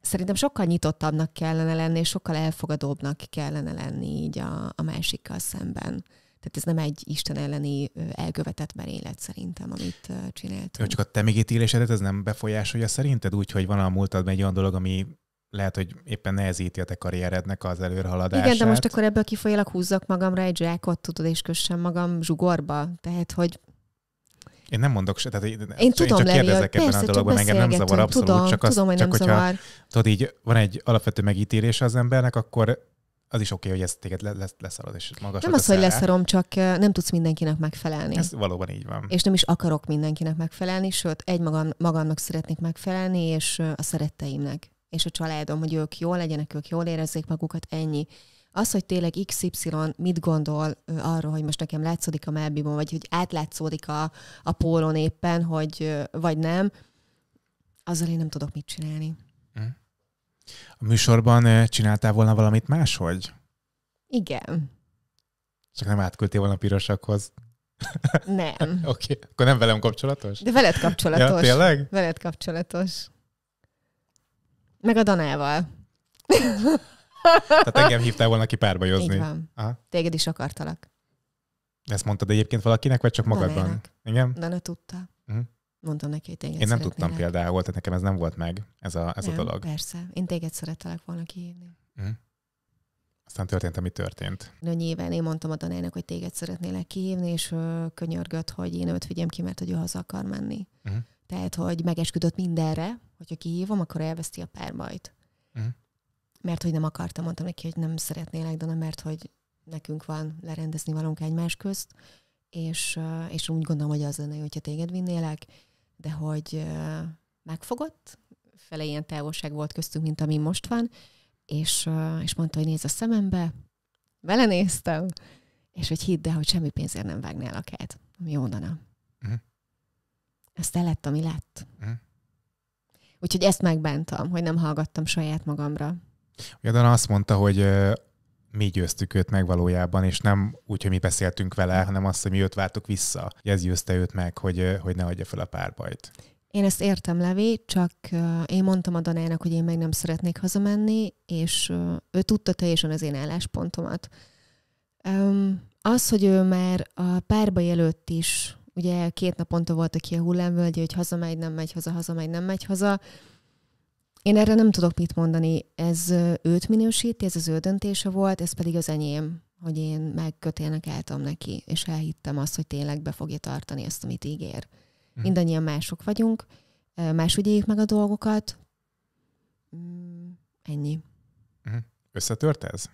szerintem sokkal nyitottabbnak kellene lenni, és sokkal elfogadóbbnak kellene lenni így a, a másikkal szemben. Tehát ez nem egy Isten elleni elkövetett merélet szerintem, amit csinált. csak a te megítélésedet ez nem befolyásolja szerinted úgy, hogy van a múltadban egy olyan dolog, ami lehet, hogy éppen nehezíti a te karrierednek az előrehaladását. Igen, de most akkor ebből kifolyólag húzzak magamra egy zsákot, tudod, és kössem magam zsugorba. Tehát, hogy én nem mondok se, tehát én, én, tudom, én csak Levi, kérdezek ebben persze, a dologban, engem nem zavar abszolút, tudom, csak, az, tudom, hogy csak nem hogyha, zavar. tudod így, van egy alapvető megítélése az embernek, akkor az is oké, okay, hogy ez téged lesz, leszarod, és magas. Nem az, hogy leszarom, csak eh, nem tudsz mindenkinek megfelelni. Ez valóban így van. És nem is akarok mindenkinek megfelelni, sőt, egy magam, magamnak szeretnék megfelelni, és eh, a szeretteimnek, és a családom, hogy ők jól legyenek, ők jól érezzék magukat, ennyi. Az, hogy tényleg XY mit gondol eh, arról, hogy most nekem látszódik a melbimon, vagy hogy átlátszódik a, a pólon éppen, hogy vagy nem, azzal én nem tudok mit csinálni. Mm. A műsorban eh, csináltál volna valamit máshogy? Igen. Csak nem átküldtél volna pirosakhoz. Nem. Oké, okay. akkor nem velem kapcsolatos? De veled kapcsolatos. Ja, tényleg? Veled kapcsolatos. Meg a Danával. Tehát engem hívtál volna ki párbajozni. Így van. Aha. Téged is akartalak. Ezt mondtad egyébként valakinek, vagy csak magadban? Danának. Igen? Dana tudta. Uh-huh mondtam neki, hogy téged Én nem tudtam le. például, tehát nekem ez nem volt meg, ez a, ez nem, a dolog. Persze, én téged szerettelek volna kihívni. Mm. Aztán történt, ami történt. Na nyilván én mondtam a Danének, hogy téged szeretnélek kihívni, és ö, könyörgött, hogy én őt vigyem ki, mert hogy ő haza akar menni. Uh-huh. Mm. Tehát, hogy megesküdött mindenre, hogyha kihívom, akkor elveszti a párbajt. Uh-huh. Mm. Mert hogy nem akartam, mondtam neki, hogy nem szeretnélek, de mert hogy nekünk van lerendezni valónk egymás közt, és, és úgy gondolom, hogy az lenne, hogyha téged vinnélek, de hogy megfogott, fele ilyen távolság volt köztünk, mint ami most van, és, és mondta, hogy néz a szemembe, belenéztem, és hogy hidd el, hogy semmi pénzért nem vágnál a kád, ami onnan. Uh-huh. el lett, ami lett. Uh-huh. Úgyhogy ezt megbántam, hogy nem hallgattam saját magamra. Ugye azt mondta, hogy mi győztük őt meg valójában, és nem úgy, hogy mi beszéltünk vele, hanem azt, hogy mi őt váltuk vissza. Ez győzte őt meg, hogy, hogy ne adja fel a párbajt. Én ezt értem, Levi, csak én mondtam a Danának, hogy én meg nem szeretnék hazamenni, és ő tudta teljesen az én álláspontomat. Az, hogy ő már a párbaj előtt is, ugye két naponta volt, aki a hullámvölgye, hogy hazamegy, nem megy haza, hazamegy, nem megy haza, én erre nem tudok mit mondani. Ez őt minősíti, ez az ő döntése volt, ez pedig az enyém, hogy én megkötélnek álltam neki, és elhittem azt, hogy tényleg be fogja tartani azt, amit ígér. Mm. Mindannyian mások vagyunk, más éljük meg a dolgokat. Mm, ennyi. Mhm. Összetört ez?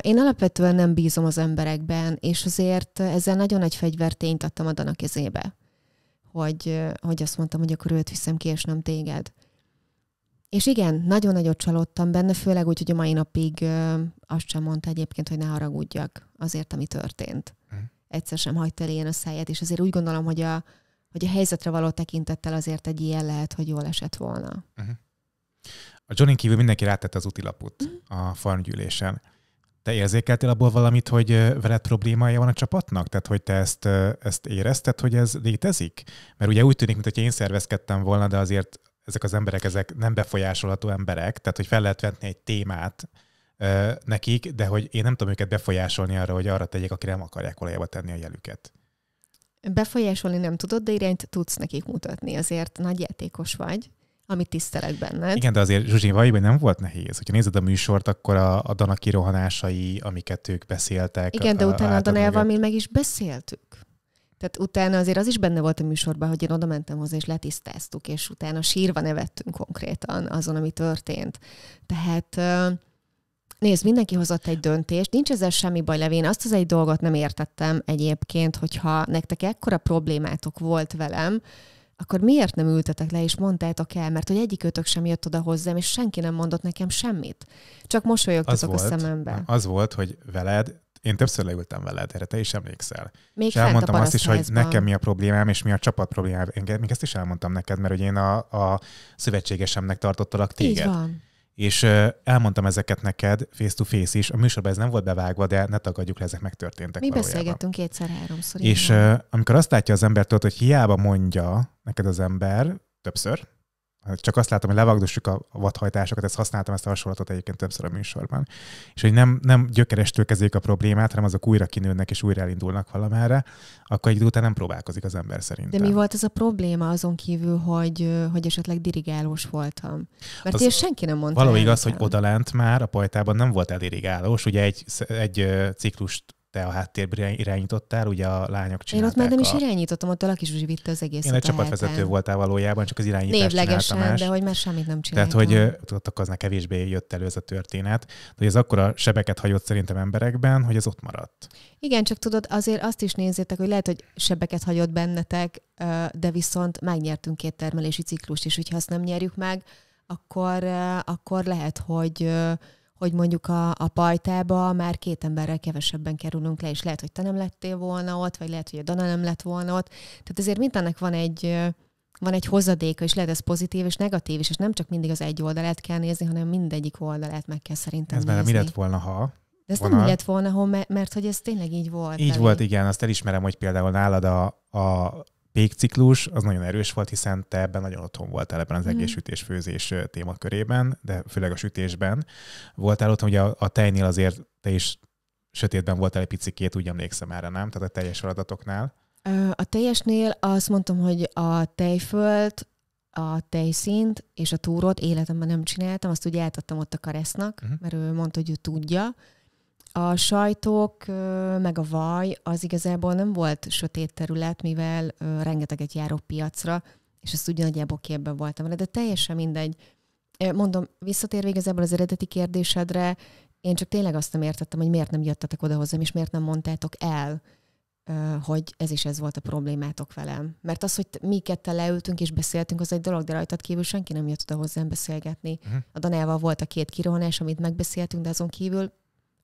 Én alapvetően nem bízom az emberekben, és azért ezzel nagyon nagy fegyvertényt adtam a Dana kezébe, hogy, hogy azt mondtam, hogy akkor őt viszem ki, és nem téged. És igen, nagyon nagyot csalódtam benne, főleg úgy, hogy a mai napig ö, azt sem mondta egyébként, hogy ne haragudjak azért, ami történt. Mhm. Egyszer sem hagyta el ilyen a száját, és azért úgy gondolom, hogy a, hogy a helyzetre való tekintettel azért egy ilyen lehet, hogy jól esett volna. Mhm. A Johnny kívül mindenki rátette az utilapot mhm. a farmgyűlésen. Te érzékeltél abból valamit, hogy veled problémája van a csapatnak? Tehát, hogy te ezt, ezt érezted, hogy ez létezik? Mert ugye úgy tűnik, mintha én szervezkedtem volna, de azért ezek az emberek, ezek nem befolyásolható emberek, tehát hogy fel lehet vetni egy témát ö, nekik, de hogy én nem tudom őket befolyásolni arra, hogy arra tegyék, akire nem akarják olajába tenni a jelüket. Befolyásolni nem tudod, de irányt tudsz nekik mutatni, azért nagy játékos vagy, amit tisztelek benned. Igen, de azért Zsuzsi, valójában nem volt nehéz. Hogyha nézed a műsort, akkor a, a Dana kirohanásai, amiket ők beszéltek. Igen, a, de utána a Danával mi meg is beszéltük. Tehát utána azért az is benne volt a műsorban, hogy én oda mentem hozzá, és letisztáztuk, és utána sírva nevettünk konkrétan azon, ami történt. Tehát nézd, mindenki hozott egy döntést, nincs ezzel semmi baj levén. Azt az egy dolgot nem értettem egyébként, hogyha nektek ekkora problémátok volt velem, akkor miért nem ültetek le és mondtátok el? Mert hogy egyikőtök sem jött oda hozzám, és senki nem mondott nekem semmit. Csak mosolyogtatok az a volt, szemembe. Az volt, hogy veled én többször leültem veled, erre te is emlékszel. Még és elmondtam azt is, hogy nekem mi a problémám, és mi a csapat problémám. Én még ezt is elmondtam neked, mert hogy én a, a szövetségesemnek tartottalak téged. Így van. És elmondtam ezeket neked face-to-face is. A műsorban ez nem volt bevágva, de ne tagadjuk le, ezek megtörténtek Mi valójában. beszélgettünk kétszer-háromszor. És amikor azt látja az embertől, hogy hiába mondja neked az ember többször, csak azt látom, hogy levagdossuk a vadhajtásokat, ezt használtam ezt a hasonlatot egyébként többször a műsorban. És hogy nem, nem gyökerestől kezdjük a problémát, hanem azok újra kinőnek és újra elindulnak valamára, akkor egy idő után nem próbálkozik az ember szerint. De mi volt ez a probléma azon kívül, hogy, hogy esetleg dirigálós voltam? Mert én senki nem mondta. Való igaz, hogy odalent már a pajtában nem volt eldirigálós, ugye egy, egy ciklust te a háttérben irányítottál, ugye a lányok csinálták. Én ott már nem a... is irányítottam, ott a Lakis Zsuzsi vitte az egész. Én egy csapatvezető voltál valójában, csak az irányítás. Névlegesen, más. de hogy már semmit nem csináltam. Tehát, hogy ott aznál kevésbé jött elő ez a történet, de hogy ez akkora sebeket hagyott szerintem emberekben, hogy ez ott maradt. Igen, csak tudod, azért azt is nézzétek, hogy lehet, hogy sebeket hagyott bennetek, de viszont megnyertünk két termelési ciklust, és hogyha azt nem nyerjük meg, akkor, akkor lehet, hogy hogy mondjuk a, a pajtába már két emberrel kevesebben kerülünk le, és lehet, hogy te nem lettél volna ott, vagy lehet, hogy a Dana nem lett volna ott. Tehát azért mindennek van egy, van egy hozadéka, és lehet ez pozitív és negatív is, és nem csak mindig az egy oldalát kell nézni, hanem mindegyik oldalát meg kell szerintem Ez nézni. mi lett volna, ha? De ez vonal. nem lett volna, mert, mert hogy ez tényleg így volt. Így belé. volt, igen, azt elismerem, hogy például nálad a, a pékciklus az nagyon erős volt, hiszen te ebben nagyon otthon voltál ebben az mhm. egész sütés-főzés témakörében, de főleg a sütésben voltál otthon, ugye a, a tejnél azért te is sötétben voltál egy picikét, úgy emlékszem erre, nem? Tehát a teljes feladatoknál. A teljesnél azt mondtam, hogy a tejföld, a tejszint és a túrót életemben nem csináltam, azt ugye átadtam ott a karesznak, uh-huh. mert ő mondta, hogy ő tudja, a sajtok, meg a vaj az igazából nem volt sötét terület, mivel rengeteget járok piacra, és ezt ugyanagyaból képben voltam vele, de teljesen mindegy. Mondom, visszatérve igazából az eredeti kérdésedre, én csak tényleg azt nem értettem, hogy miért nem jöttetek oda hozzám, és miért nem mondtátok el, hogy ez is ez volt a problémátok velem. Mert az, hogy mi ketten leültünk és beszéltünk, az egy dolog, de rajtad kívül senki nem jött oda hozzám beszélgetni. Uh-huh. A Danával volt a két kirohanás, amit megbeszéltünk, de azon kívül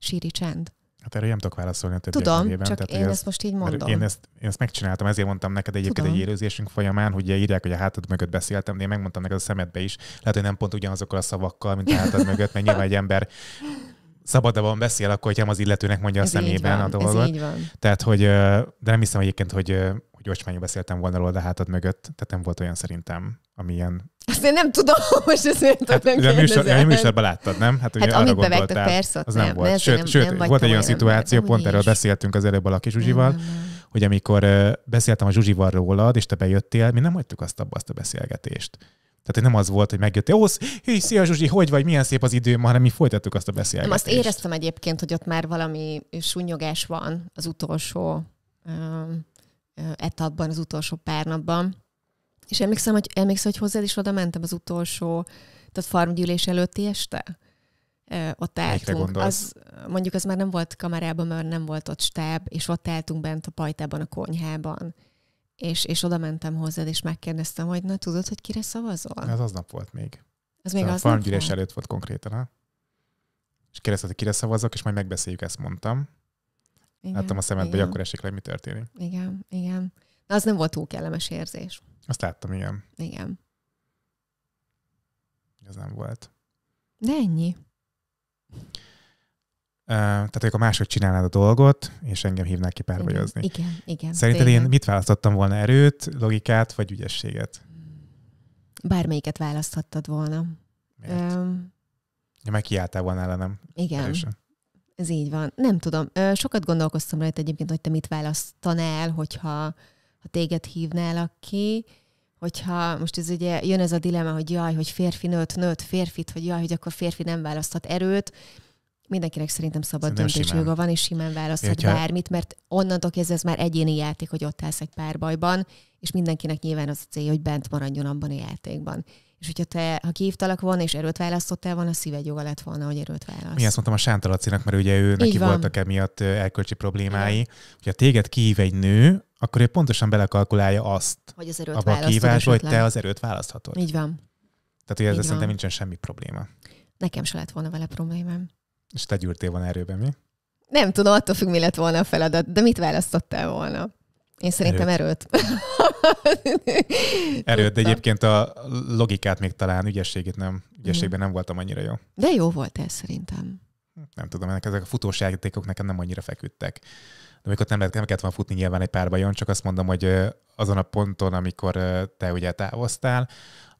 síri csend? Hát erre nem tudok válaszolni a Tudom, nevében. csak Tehát, én ezt, ezt most így mondom. Én ezt, én ezt megcsináltam, ezért mondtam neked egyébként Tudom. egy élőzésünk folyamán, hogy írják, hogy a hátad mögött beszéltem, de én megmondtam neked a szemedbe is. Lehet, hogy nem pont ugyanazokkal a szavakkal, mint a hátad mögött, mert nyilván egy ember szabadabban beszél, akkor, hogyha az illetőnek mondja ez a szemében van, a dolgot. Ez így van. Tehát, hogy, de nem hiszem egyébként, hogy, hogy ocsmányú beszéltem volna róla a hátad mögött, tehát nem volt olyan szerintem, amilyen azt én nem tudom, most ezt nem hát, tudom a, műsor, a műsorban láttad, nem? Hát, hát amit bevágtak, persze, az nem, nem volt. Sőt, nem, sőt nem volt egy olyan szituáció, nem, pont erről is. beszéltünk az előbb a Laki Zsuzsival, hogy amikor beszéltem a Zsuzsival rólad, és te bejöttél, mi nem hagytuk azt abba azt a beszélgetést. Tehát nem az volt, hogy megjöttél, ó, hű, szia Zsuzsi, hogy vagy, milyen szép az idő, hanem mi folytattuk azt a beszélgetést. Nem, azt éreztem egyébként, hogy ott már valami sunyogás van az utolsó etapban, az utolsó pár napban és emlékszem, hogy, emlékszem, hogy hozzád is oda mentem az utolsó, tehát farmgyűlés előtti este? ott álltunk. Az, mondjuk az már nem volt kamerában, mert nem volt ott stáb, és ott álltunk bent a pajtában, a konyhában. És, és oda mentem hozzád, és megkérdeztem, hogy na tudod, hogy kire szavazol? Ez aznap volt még. Az még aznap volt? előtt volt konkrétan, ha? És kérdezted, hogy kire szavazok, és majd megbeszéljük, ezt mondtam. Igen, Láttam a szemedbe, hogy akkor esik le, mi történik. Igen, igen. Na, az nem volt túl kellemes érzés. Azt láttam, igen. Igen. Ez nem volt. De ennyi. Tehát, amikor máshogy csinálnád a dolgot, és engem hívnák ki párbajozni. Igen, igen. igen Szerinted én mit választottam volna? Erőt, logikát vagy ügyességet? Bármelyiket választhattad volna. Miért? Um, ja, meg kiálltál volna ellenem. Igen. Erősen. Ez így van. Nem tudom. Sokat gondolkoztam rajta egyébként, hogy te mit választanál, hogyha ha téged hívnálak ki, hogyha most ez ugye jön ez a dilema, hogy jaj, hogy férfi nőtt, nőtt férfit, hogy jaj, hogy akkor férfi nem választhat erőt, mindenkinek szerintem szabad joga van, és simán választhat Hogyha... bármit, mert onnantól kezdve ez már egyéni játék, hogy ott állsz egy párbajban, és mindenkinek nyilván az a cél, hogy bent maradjon abban a játékban. És hogyha te, ha kihívtalak volna, és erőt választottál volna, a szíved joga lett volna, hogy erőt választ. Mi azt mondtam a Sántalacinak, mert ugye ő, Így neki van. voltak emiatt elkölcsi problémái. Igen. Hogyha téged kihív egy nő, akkor ő pontosan belekalkulálja azt hogy az erőt abba a kívás, hogy te az erőt választhatod. Így van. Tehát, hogy ezzel szerintem nincsen semmi probléma. Nekem se lett volna vele problémám. És te gyűrtél volna erőben, mi? Nem tudom, attól függ, mi lett volna a feladat, de mit választottál volna? Én szerintem erőt. Erőt, erőt de egyébként a logikát még talán ügyességét nem, ügyességben mhm. nem voltam annyira jó. De jó volt ez szerintem. Nem tudom, ennek ezek a futós játékok nekem nem annyira feküdtek de amikor nem, lehet, nem kellett volna futni nyilván egy párbajon, csak azt mondom, hogy azon a ponton, amikor te ugye távoztál,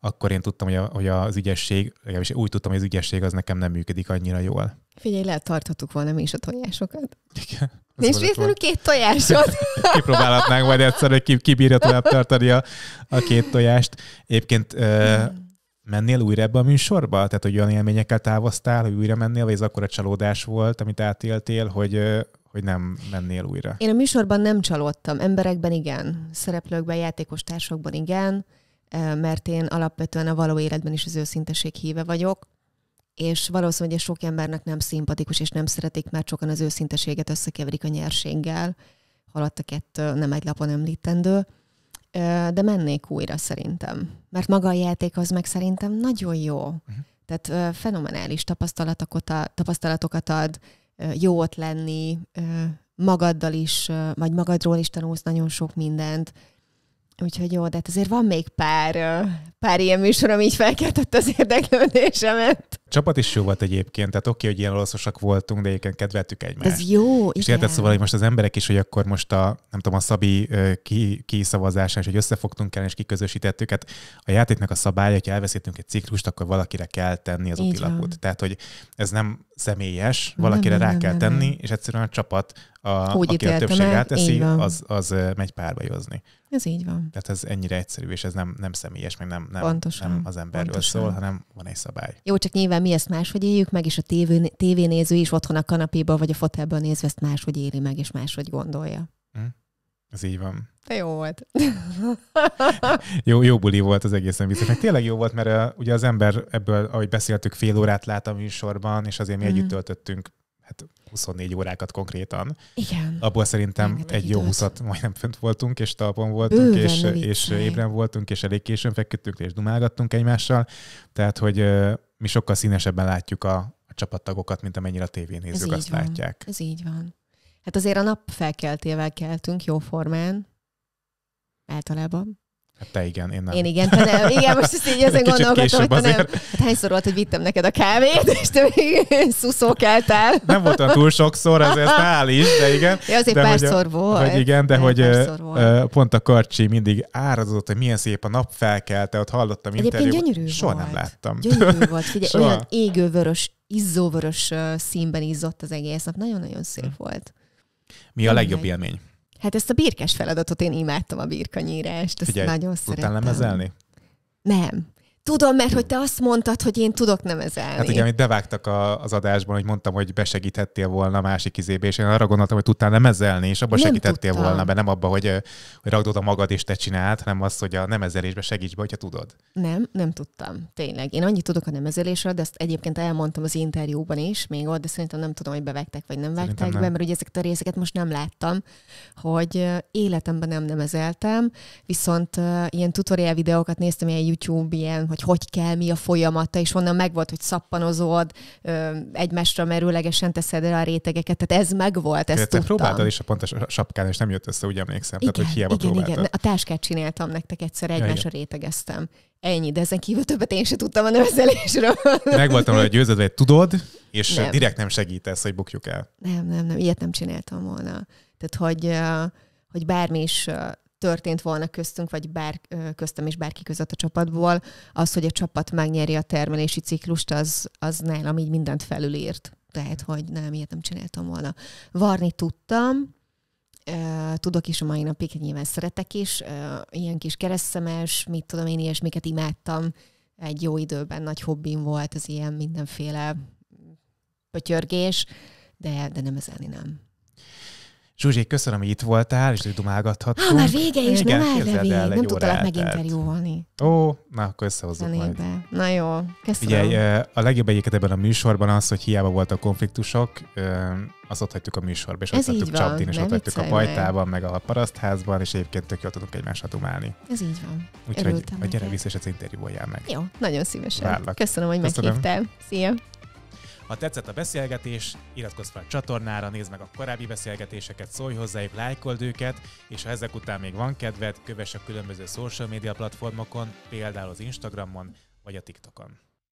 akkor én tudtam, hogy, a, hogy az ügyesség, legalábbis úgy tudtam, hogy az ügyesség az nekem nem működik annyira jól. Figyelj, lehet tarthatuk volna mi is a tojásokat. Igen. És véletlenül két tojásot. Kipróbálhatnánk majd egyszer, hogy ki, ki bírja tovább tartani a, a két tojást. Éppként hmm. mennél újra ebbe a műsorba? Tehát, hogy olyan élményekkel távoztál, hogy újra mennél, vagy ez akkor a csalódás volt, amit átéltél, hogy, hogy nem mennél újra? Én a műsorban nem csalódtam, emberekben igen, szereplőkben, játékos társakban igen, mert én alapvetően a való életben is az őszinteség híve vagyok, és valószínűleg sok embernek nem szimpatikus, és nem szeretik, mert sokan az őszinteséget összekeverik a nyerséggel. Haladt a kettő, nem egy lapon említendő. De mennék újra szerintem. Mert maga a játék az meg szerintem nagyon jó. Uh-huh. Tehát fenomenális tapasztalatokat, tapasztalatokat ad, ott lenni, magaddal is, vagy magadról is tanulsz nagyon sok mindent, Úgyhogy jó, de hát azért van még pár, pár ilyen műsor, ami így felkeltett az érdeklődésemet. Csapat is jó volt egyébként, tehát oké, okay, hogy ilyen olaszosak voltunk, de egyébként kedveltük egymást. Ez jó, És igen. szóval, hogy most az emberek is, hogy akkor most a, nem tudom, a Szabi ki, és hogy összefogtunk el, és kiközösítettük. Hát a játéknak a szabálya, hogy elveszítünk egy ciklust, akkor valakire kell tenni az útilapot. Tehát, hogy ez nem személyes, valakire nem, rá nem, kell nem, tenni, nem. és egyszerűen a csapat a, Úgy aki a többség átteszi, az, az megy párbajozni. Ez így van. Tehát ez ennyire egyszerű, és ez nem, nem személyes, meg nem, nem, nem az emberről pontosan. szól, hanem van egy szabály. Jó, csak nyilván mi ezt máshogy éljük meg, és a tévő, tévénéző is otthon a kanapéban vagy a fotelben nézve ezt máshogy éli meg, és máshogy gondolja. Hm? Ez így van. De jó volt. jó, jó buli volt az egészen biztos. Meg tényleg jó volt, mert uh, ugye az ember ebből, ahogy beszéltük, fél órát lát a műsorban, és azért mi mm. együtt hm. töltöttünk hát 24 órákat konkrétan. Igen. Abból szerintem Rengeteg egy jó húszat majdnem fönt voltunk, és talpon voltunk, Bőven és, és ébren voltunk, és elég későn feküdtünk, és dumálgattunk egymással. Tehát, hogy mi sokkal színesebben látjuk a, a csapattagokat, mint amennyire a tévénézők azt van. látják. Ez így van. Hát azért a nap felkeltével keltünk jó formán, általában. Hát te igen, én nem. Én igen, te nem. Igen, most ezt így ezen gondolkodtam, hogy te nem. Hát hányszor volt, hogy vittem neked a kávét, és te még szuszókeltál. Nem voltam túl sokszor, ez ezt is, de igen. Ja, azért de párszor hogy, volt. Hogy igen, de hogy volt. pont a karcsi mindig árazott, hogy milyen szép a nap felkelte, ott hallottam Egyébként interjú. gyönyörű Soha volt. nem láttam. Gyönyörű volt, figyelj, olyan égővörös, izzóvörös színben izzott az egész nap. Nagyon-nagyon szép hm. volt. Mi a legjobb élmény? Hát ezt a birkás feladatot én imádtam, a birkanyírást, ezt Figyelj, nagyon szerettem. lemezelni? Nem. Tudom, mert hogy te azt mondtad, hogy én tudok nemezelni. Hát ugye, amit bevágtak a, az adásban, hogy mondtam, hogy besegíthettél volna a másik izébe, és én arra gondoltam, hogy tudtál nemezelni, és abban segítettél tudtam. volna, mert nem abban, hogy, hogy ragdod a magad és te csinált, hanem az, hogy a nemezelésbe segíts be, hogyha tudod. Nem, nem tudtam. Tényleg. Én annyit tudok a nemezelésről, de ezt egyébként elmondtam az interjúban is, még ott, de szerintem nem tudom, hogy bevágták vagy nem vágták be, mert ugye ezeket a részeket most nem láttam, hogy életemben nem nemezeltem, viszont ilyen tutorial videókat néztem, ilyen YouTube, ilyen hogy hogy kell, mi a folyamata, és onnan megvolt, hogy szappanozod, egymásra merőlegesen teszed el a rétegeket, tehát ez megvolt, ezt Te tudtam. próbáltad is a pontos sapkán, és nem jött össze, úgy emlékszem. Igen, tehát, hogy hiába igen, próbáltad. igen. A táskát csináltam nektek egyszer, egymásra ja, rétegeztem. Ennyi, de ezen kívül többet én sem tudtam a növezelésről. Meg voltam hogy győződve, hogy tudod, és nem. direkt nem segítesz, hogy bukjuk el. Nem, nem, nem, ilyet nem csináltam volna. Tehát, hogy, hogy bármi is történt volna köztünk, vagy bár, köztem és bárki között a csapatból, az, hogy a csapat megnyeri a termelési ciklust, az, az nálam így mindent felülírt. Tehát, hogy nem, ilyet nem csináltam volna. Varni tudtam, tudok is a mai napig, nyilván szeretek is, ilyen kis keresztszemes, mit tudom én, ilyesmiket imádtam. Egy jó időben nagy hobbim volt az ilyen mindenféle pötyörgés, de, de nem ezelni nem. Zsuzsi, köszönöm, hogy itt voltál, és dumálgathattunk. Ha, már vége is, Igen, nem már vége. El, nem tudtalak meginterjúolni. Ó, na akkor összehozzuk Elébe. majd. Na jó, köszönöm. Ugye, a legjobb egyiket ebben a műsorban az, hogy hiába voltak konfliktusok, azt ott hagytuk a műsorban, és Ez ott hagytuk Csaptin, és ott hagytuk a pajtában, meg. meg a parasztházban, és egyébként tök jól tudunk egymásra dumálni. Ez így van. Úgyhogy gyere vissza, és az interjúoljál meg. Jó, nagyon szívesen. Várlak. Köszönöm, hogy köszönöm. meghívtál. Szia! Ha tetszett a beszélgetés, iratkozz fel a csatornára, nézd meg a korábbi beszélgetéseket, szólj hozzájuk, lájkold őket, és ha ezek után még van kedved, kövess a különböző social media platformokon, például az Instagramon vagy a TikTokon.